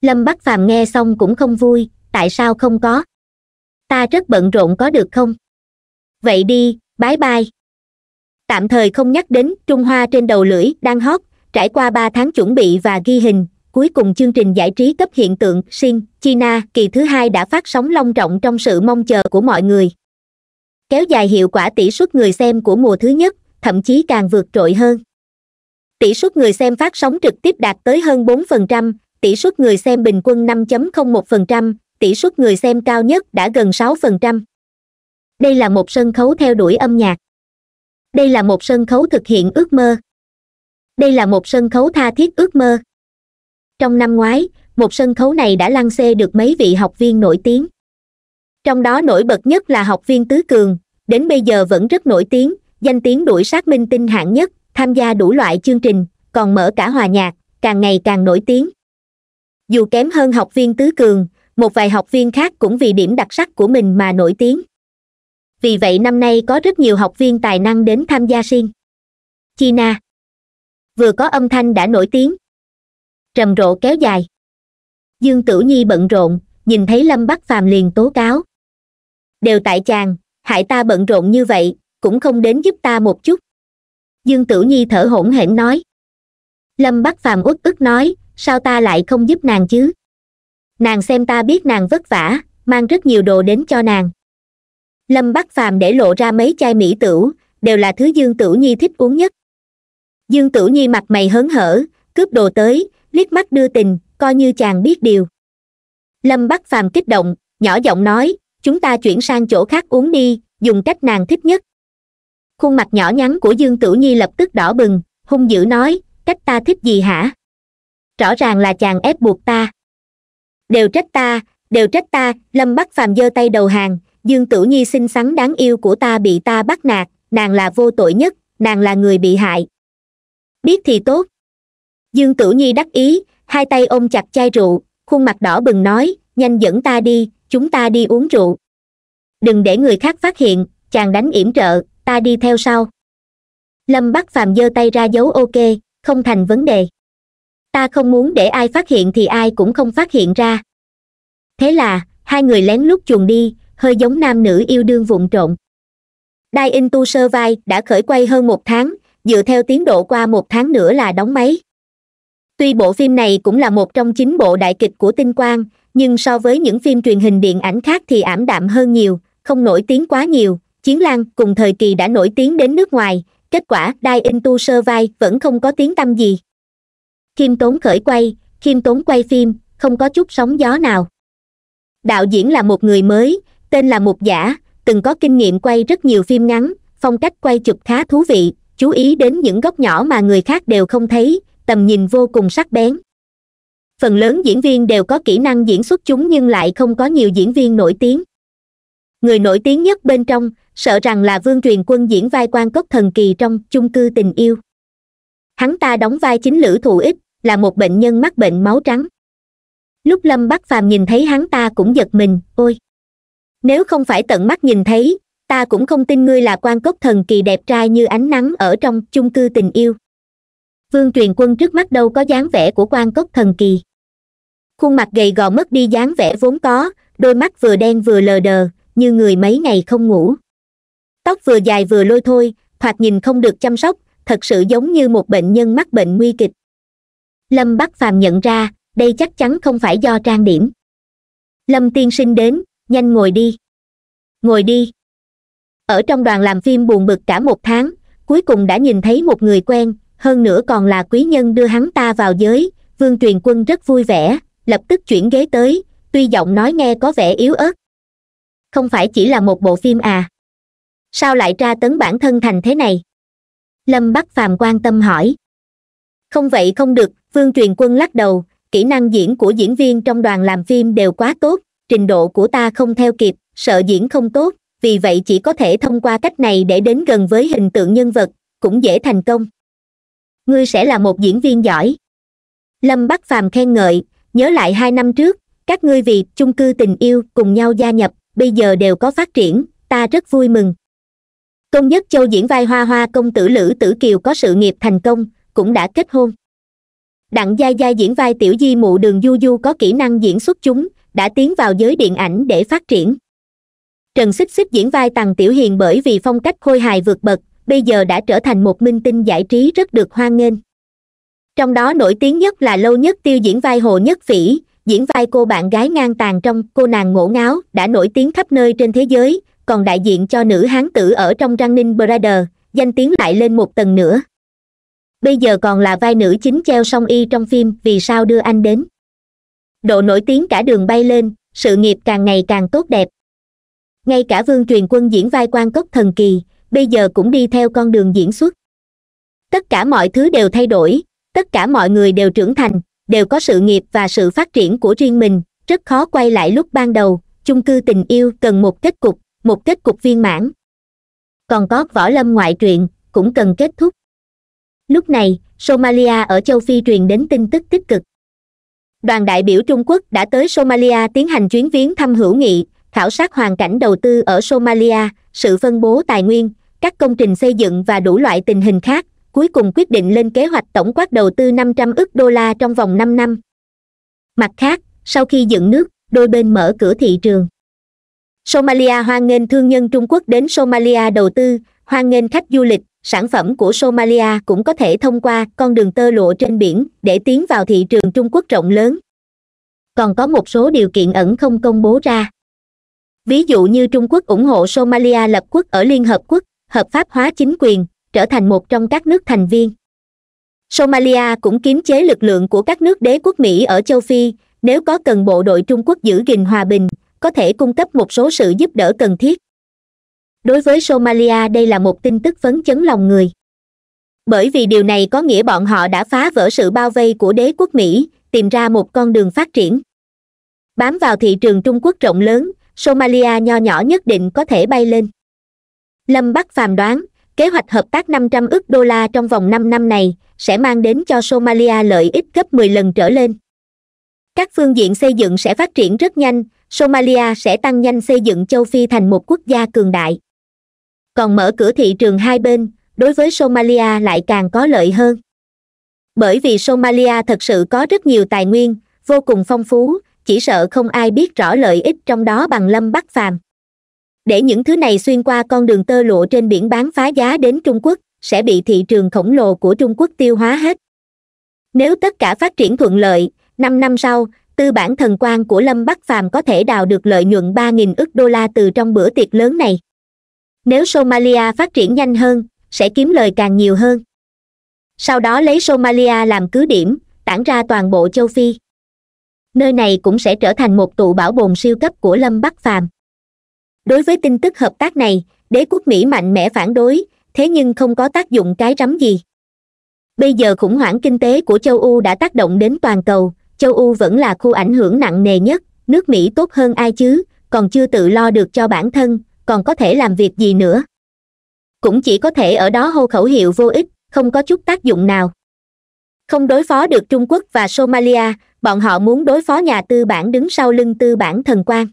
lâm bắc phàm nghe xong cũng không vui tại sao không có ta rất bận rộn có được không vậy đi bái bai tạm thời không nhắc đến trung hoa trên đầu lưỡi đang hót trải qua ba tháng chuẩn bị và ghi hình cuối cùng chương trình giải trí cấp hiện tượng sin china kỳ thứ hai đã phát sóng long trọng trong sự mong chờ của mọi người kéo dài hiệu quả tỷ suất người xem của mùa thứ nhất thậm chí càng vượt trội hơn tỷ suất người xem phát sóng trực tiếp đạt tới hơn 4%, tỷ suất người xem bình quân 5.01%, tỷ suất người xem cao nhất đã gần 6%. Đây là một sân khấu theo đuổi âm nhạc. Đây là một sân khấu thực hiện ước mơ. Đây là một sân khấu tha thiết ước mơ. Trong năm ngoái, một sân khấu này đã lăn xê được mấy vị học viên nổi tiếng trong đó nổi bật nhất là học viên tứ cường đến bây giờ vẫn rất nổi tiếng danh tiếng đuổi sát minh tinh hạng nhất tham gia đủ loại chương trình còn mở cả hòa nhạc càng ngày càng nổi tiếng dù kém hơn học viên tứ cường một vài học viên khác cũng vì điểm đặc sắc của mình mà nổi tiếng vì vậy năm nay có rất nhiều học viên tài năng đến tham gia riêng china vừa có âm thanh đã nổi tiếng trầm rộ kéo dài dương tử nhi bận rộn nhìn thấy lâm bắc phàm liền tố cáo đều tại chàng hại ta bận rộn như vậy cũng không đến giúp ta một chút dương tử nhi thở hổn hển nói lâm bắc phàm uất ức nói sao ta lại không giúp nàng chứ nàng xem ta biết nàng vất vả mang rất nhiều đồ đến cho nàng lâm bắc phàm để lộ ra mấy chai mỹ tửu đều là thứ dương tử nhi thích uống nhất dương tử nhi mặt mày hớn hở cướp đồ tới liếc mắt đưa tình coi như chàng biết điều lâm bắc phàm kích động nhỏ giọng nói chúng ta chuyển sang chỗ khác uống đi dùng cách nàng thích nhất khuôn mặt nhỏ nhắn của dương tử nhi lập tức đỏ bừng hung dữ nói cách ta thích gì hả rõ ràng là chàng ép buộc ta đều trách ta đều trách ta lâm bắc phàm giơ tay đầu hàng dương tử nhi xinh xắn đáng yêu của ta bị ta bắt nạt nàng là vô tội nhất nàng là người bị hại biết thì tốt dương tử nhi đắc ý hai tay ôm chặt chai rượu khuôn mặt đỏ bừng nói nhanh dẫn ta đi chúng ta đi uống rượu đừng để người khác phát hiện chàng đánh yểm trợ ta đi theo sau lâm bắc phàm giơ tay ra dấu ok không thành vấn đề ta không muốn để ai phát hiện thì ai cũng không phát hiện ra thế là hai người lén lút chuồn đi hơi giống nam nữ yêu đương vụn trộn đai in tu sơ vai đã khởi quay hơn một tháng dựa theo tiến độ qua một tháng nữa là đóng máy tuy bộ phim này cũng là một trong chín bộ đại kịch của tinh quang nhưng so với những phim truyền hình điện ảnh khác thì ảm đạm hơn nhiều không nổi tiếng quá nhiều chiến lan cùng thời kỳ đã nổi tiếng đến nước ngoài kết quả In Tu sơ survive vẫn không có tiếng tăm gì khiêm tốn khởi quay khiêm tốn quay phim không có chút sóng gió nào đạo diễn là một người mới tên là một giả từng có kinh nghiệm quay rất nhiều phim ngắn phong cách quay chụp khá thú vị chú ý đến những góc nhỏ mà người khác đều không thấy tầm nhìn vô cùng sắc bén phần lớn diễn viên đều có kỹ năng diễn xuất chúng nhưng lại không có nhiều diễn viên nổi tiếng người nổi tiếng nhất bên trong sợ rằng là vương truyền quân diễn vai quan cốc thần kỳ trong chung cư tình yêu hắn ta đóng vai chính lữ thụ ích là một bệnh nhân mắc bệnh máu trắng lúc lâm bắc phàm nhìn thấy hắn ta cũng giật mình ôi nếu không phải tận mắt nhìn thấy ta cũng không tin ngươi là quan cốc thần kỳ đẹp trai như ánh nắng ở trong chung cư tình yêu vương truyền quân trước mắt đâu có dáng vẻ của quan cốc thần kỳ khuôn mặt gầy gò mất đi dáng vẻ vốn có đôi mắt vừa đen vừa lờ đờ như người mấy ngày không ngủ tóc vừa dài vừa lôi thôi thoạt nhìn không được chăm sóc thật sự giống như một bệnh nhân mắc bệnh nguy kịch lâm bắc phàm nhận ra đây chắc chắn không phải do trang điểm lâm tiên sinh đến nhanh ngồi đi ngồi đi ở trong đoàn làm phim buồn bực cả một tháng cuối cùng đã nhìn thấy một người quen hơn nữa còn là quý nhân đưa hắn ta vào giới vương truyền quân rất vui vẻ lập tức chuyển ghế tới tuy giọng nói nghe có vẻ yếu ớt không phải chỉ là một bộ phim à sao lại tra tấn bản thân thành thế này lâm bắc phàm quan tâm hỏi không vậy không được vương truyền quân lắc đầu kỹ năng diễn của diễn viên trong đoàn làm phim đều quá tốt trình độ của ta không theo kịp sợ diễn không tốt vì vậy chỉ có thể thông qua cách này để đến gần với hình tượng nhân vật cũng dễ thành công ngươi sẽ là một diễn viên giỏi lâm bắc phàm khen ngợi nhớ lại hai năm trước các ngươi vì chung cư tình yêu cùng nhau gia nhập bây giờ đều có phát triển ta rất vui mừng công nhất châu diễn vai hoa hoa công tử lữ tử kiều có sự nghiệp thành công cũng đã kết hôn đặng gia gia diễn vai tiểu di mụ đường du du có kỹ năng diễn xuất chúng đã tiến vào giới điện ảnh để phát triển trần xích xích diễn vai tằng tiểu hiền bởi vì phong cách khôi hài vượt bậc bây giờ đã trở thành một minh tinh giải trí rất được hoan nghênh trong đó nổi tiếng nhất là lâu nhất tiêu diễn vai hồ nhất phỉ diễn vai cô bạn gái ngang tàn trong cô nàng ngổ ngáo đã nổi tiếng khắp nơi trên thế giới còn đại diện cho nữ hán tử ở trong răng ninh brother danh tiếng lại lên một tầng nữa bây giờ còn là vai nữ chính treo song y trong phim vì sao đưa anh đến độ nổi tiếng cả đường bay lên sự nghiệp càng ngày càng tốt đẹp ngay cả vương truyền quân diễn vai quan cốc thần kỳ bây giờ cũng đi theo con đường diễn xuất tất cả mọi thứ đều thay đổi tất cả mọi người đều trưởng thành đều có sự nghiệp và sự phát triển của riêng mình rất khó quay lại lúc ban đầu chung cư tình yêu cần một kết cục một kết cục viên mãn còn có võ lâm ngoại truyện cũng cần kết thúc lúc này somalia ở châu phi truyền đến tin tức tích cực đoàn đại biểu trung quốc đã tới somalia tiến hành chuyến viếng thăm hữu nghị khảo sát hoàn cảnh đầu tư ở somalia sự phân bố tài nguyên các công trình xây dựng và đủ loại tình hình khác cuối cùng quyết định lên kế hoạch tổng quát đầu tư 500 ức đô la trong vòng 5 năm mặt khác sau khi dựng nước đôi bên mở cửa thị trường somalia hoan nghênh thương nhân trung quốc đến somalia đầu tư hoan nghênh khách du lịch sản phẩm của somalia cũng có thể thông qua con đường tơ lụa trên biển để tiến vào thị trường trung quốc rộng lớn còn có một số điều kiện ẩn không công bố ra ví dụ như trung quốc ủng hộ somalia lập quốc ở liên hợp quốc hợp pháp hóa chính quyền trở thành một trong các nước thành viên somalia cũng kiềm chế lực lượng của các nước đế quốc mỹ ở châu phi nếu có cần bộ đội trung quốc giữ gìn hòa bình có thể cung cấp một số sự giúp đỡ cần thiết đối với somalia đây là một tin tức phấn chấn lòng người bởi vì điều này có nghĩa bọn họ đã phá vỡ sự bao vây của đế quốc mỹ tìm ra một con đường phát triển bám vào thị trường trung quốc rộng lớn somalia nho nhỏ nhất định có thể bay lên lâm bắc phàm đoán kế hoạch hợp tác 500 ức đô la trong vòng 5 năm này sẽ mang đến cho somalia lợi ích gấp 10 lần trở lên các phương diện xây dựng sẽ phát triển rất nhanh somalia sẽ tăng nhanh xây dựng châu phi thành một quốc gia cường đại còn mở cửa thị trường hai bên đối với somalia lại càng có lợi hơn bởi vì somalia thật sự có rất nhiều tài nguyên vô cùng phong phú chỉ sợ không ai biết rõ lợi ích trong đó bằng lâm bắc phàm để những thứ này xuyên qua con đường tơ lụa trên biển bán phá giá đến trung quốc sẽ bị thị trường khổng lồ của trung quốc tiêu hóa hết nếu tất cả phát triển thuận lợi năm năm sau tư bản thần quan của lâm bắc phàm có thể đào được lợi nhuận ba nghìn ức đô la từ trong bữa tiệc lớn này nếu somalia phát triển nhanh hơn sẽ kiếm lời càng nhiều hơn sau đó lấy somalia làm cứ điểm tản ra toàn bộ châu phi nơi này cũng sẽ trở thành một tụ bảo bồn siêu cấp của lâm bắc phàm đối với tin tức hợp tác này đế quốc mỹ mạnh mẽ phản đối thế nhưng không có tác dụng cái rắm gì bây giờ khủng hoảng kinh tế của châu âu đã tác động đến toàn cầu châu âu vẫn là khu ảnh hưởng nặng nề nhất nước mỹ tốt hơn ai chứ còn chưa tự lo được cho bản thân còn có thể làm việc gì nữa cũng chỉ có thể ở đó hô khẩu hiệu vô ích không có chút tác dụng nào không đối phó được trung quốc và somalia bọn họ muốn đối phó nhà tư bản đứng sau lưng tư bản thần quan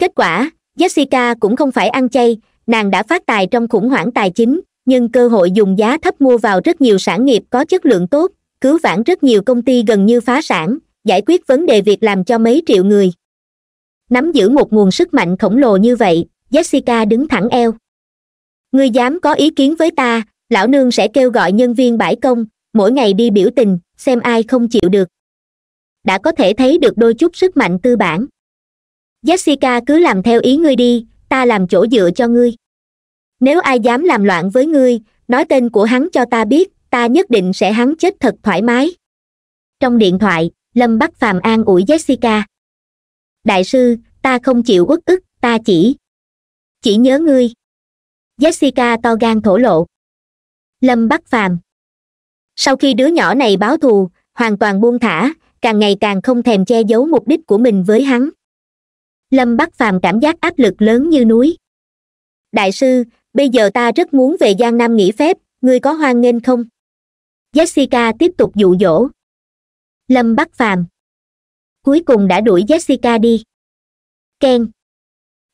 kết quả jessica cũng không phải ăn chay nàng đã phát tài trong khủng hoảng tài chính nhưng cơ hội dùng giá thấp mua vào rất nhiều sản nghiệp có chất lượng tốt cứu vãn rất nhiều công ty gần như phá sản giải quyết vấn đề việc làm cho mấy triệu người nắm giữ một nguồn sức mạnh khổng lồ như vậy jessica đứng thẳng eo ngươi dám có ý kiến với ta lão nương sẽ kêu gọi nhân viên bãi công mỗi ngày đi biểu tình xem ai không chịu được đã có thể thấy được đôi chút sức mạnh tư bản jessica cứ làm theo ý ngươi đi ta làm chỗ dựa cho ngươi nếu ai dám làm loạn với ngươi nói tên của hắn cho ta biết ta nhất định sẽ hắn chết thật thoải mái trong điện thoại lâm bắc phàm an ủi jessica đại sư ta không chịu uất ức ta chỉ chỉ nhớ ngươi jessica to gan thổ lộ lâm bắc phàm sau khi đứa nhỏ này báo thù hoàn toàn buông thả càng ngày càng không thèm che giấu mục đích của mình với hắn lâm bắc phàm cảm giác áp lực lớn như núi đại sư bây giờ ta rất muốn về giang nam nghỉ phép ngươi có hoan nghênh không jessica tiếp tục dụ dỗ lâm bắc phàm cuối cùng đã đuổi jessica đi Ken,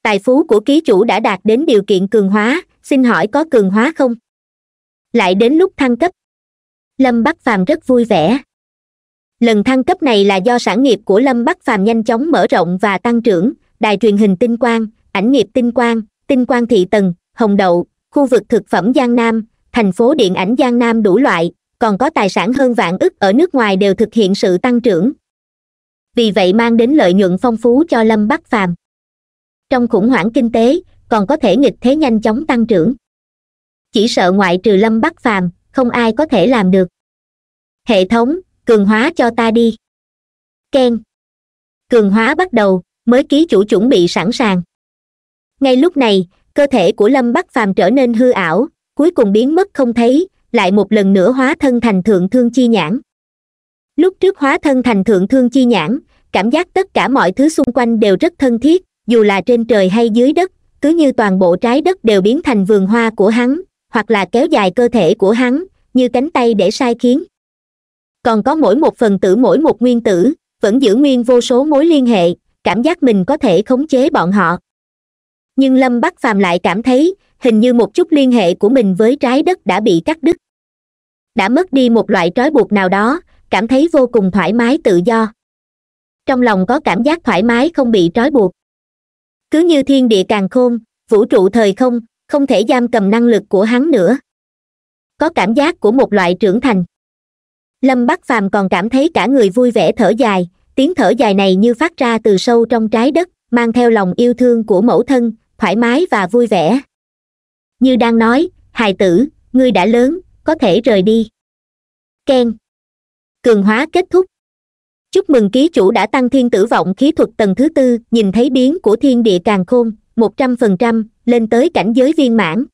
tài phú của ký chủ đã đạt đến điều kiện cường hóa xin hỏi có cường hóa không lại đến lúc thăng cấp lâm bắc phàm rất vui vẻ lần thăng cấp này là do sản nghiệp của lâm bắc phàm nhanh chóng mở rộng và tăng trưởng đài truyền hình tinh quang ảnh nghiệp tinh quang tinh quang thị tầng hồng đậu khu vực thực phẩm giang nam thành phố điện ảnh giang nam đủ loại còn có tài sản hơn vạn ức ở nước ngoài đều thực hiện sự tăng trưởng vì vậy mang đến lợi nhuận phong phú cho lâm bắc phàm trong khủng hoảng kinh tế còn có thể nghịch thế nhanh chóng tăng trưởng chỉ sợ ngoại trừ lâm bắc phàm không ai có thể làm được hệ thống cường hóa cho ta đi keng cường hóa bắt đầu mới ký chủ chuẩn bị sẵn sàng ngay lúc này cơ thể của lâm bắc phàm trở nên hư ảo cuối cùng biến mất không thấy lại một lần nữa hóa thân thành thượng thương chi nhãn lúc trước hóa thân thành thượng thương chi nhãn cảm giác tất cả mọi thứ xung quanh đều rất thân thiết dù là trên trời hay dưới đất cứ như toàn bộ trái đất đều biến thành vườn hoa của hắn hoặc là kéo dài cơ thể của hắn như cánh tay để sai khiến còn có mỗi một phần tử mỗi một nguyên tử vẫn giữ nguyên vô số mối liên hệ cảm giác mình có thể khống chế bọn họ nhưng lâm bắc phàm lại cảm thấy hình như một chút liên hệ của mình với trái đất đã bị cắt đứt đã mất đi một loại trói buộc nào đó cảm thấy vô cùng thoải mái tự do trong lòng có cảm giác thoải mái không bị trói buộc cứ như thiên địa càng khôn vũ trụ thời không không thể giam cầm năng lực của hắn nữa có cảm giác của một loại trưởng thành lâm bắc phàm còn cảm thấy cả người vui vẻ thở dài tiếng thở dài này như phát ra từ sâu trong trái đất mang theo lòng yêu thương của mẫu thân thoải mái và vui vẻ như đang nói hài tử ngươi đã lớn có thể rời đi keng cường hóa kết thúc chúc mừng ký chủ đã tăng thiên tử vọng khí thuật tầng thứ tư nhìn thấy biến của thiên địa càng khôn một trăm phần trăm lên tới cảnh giới viên mãn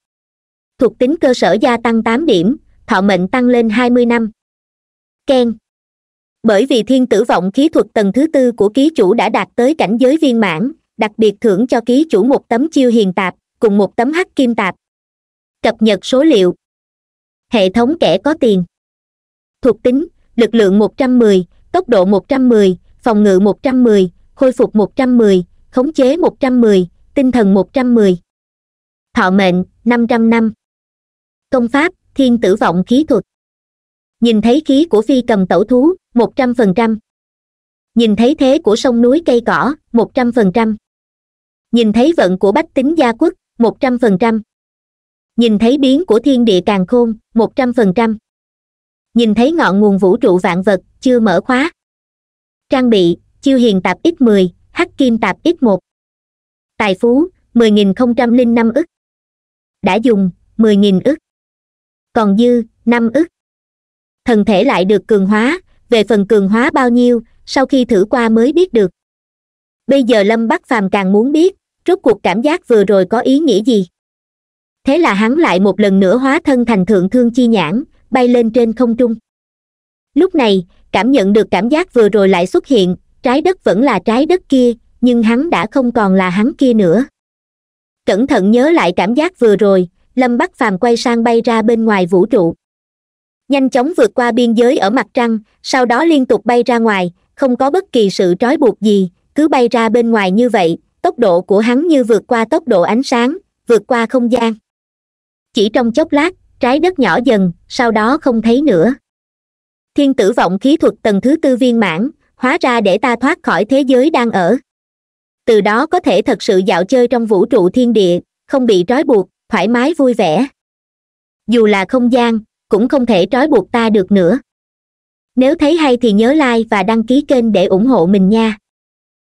thuộc tính cơ sở gia tăng tám điểm thọ mệnh tăng lên hai mươi năm keng bởi vì thiên tử vọng khí thuật tầng thứ tư của ký chủ đã đạt tới cảnh giới viên mãn đặc biệt thưởng cho ký chủ một tấm chiêu hiền tạp cùng một tấm hắc kim tạp cập nhật số liệu hệ thống kẻ có tiền thuộc tính lực lượng 110, tốc độ 110, phòng ngự 110, khôi phục 110, khống chế 110, tinh thần 110. Thọ mệnh, 500 năm. Công pháp, thiên tử vọng khí thuật. Nhìn thấy khí của phi cầm tẩu thú, một trăm phần trăm nhìn thấy thế của sông núi cây cỏ một trăm phần trăm nhìn thấy vận của bách tính gia quốc một trăm phần trăm nhìn thấy biến của thiên địa càng khôn một trăm phần trăm nhìn thấy ngọn nguồn vũ trụ vạn vật chưa mở khóa trang bị chiêu hiền tạp x 10 hắc kim tạp x 1 tài phú 10.005 ức đã dùng 10.000 ức còn dư 5 ức thần thể lại được cường hóa về phần cường hóa bao nhiêu sau khi thử qua mới biết được bây giờ lâm bắc phàm càng muốn biết rốt cuộc cảm giác vừa rồi có ý nghĩa gì thế là hắn lại một lần nữa hóa thân thành thượng thương chi nhãn bay lên trên không trung lúc này cảm nhận được cảm giác vừa rồi lại xuất hiện trái đất vẫn là trái đất kia nhưng hắn đã không còn là hắn kia nữa cẩn thận nhớ lại cảm giác vừa rồi lâm bắc phàm quay sang bay ra bên ngoài vũ trụ nhanh chóng vượt qua biên giới ở mặt trăng sau đó liên tục bay ra ngoài không có bất kỳ sự trói buộc gì cứ bay ra bên ngoài như vậy tốc độ của hắn như vượt qua tốc độ ánh sáng vượt qua không gian chỉ trong chốc lát trái đất nhỏ dần sau đó không thấy nữa thiên tử vọng khí thuật tầng thứ tư viên mãn hóa ra để ta thoát khỏi thế giới đang ở từ đó có thể thật sự dạo chơi trong vũ trụ thiên địa không bị trói buộc thoải mái vui vẻ dù là không gian cũng không thể trói buộc ta được nữa nếu thấy hay thì nhớ like và đăng ký kênh để ủng hộ mình nha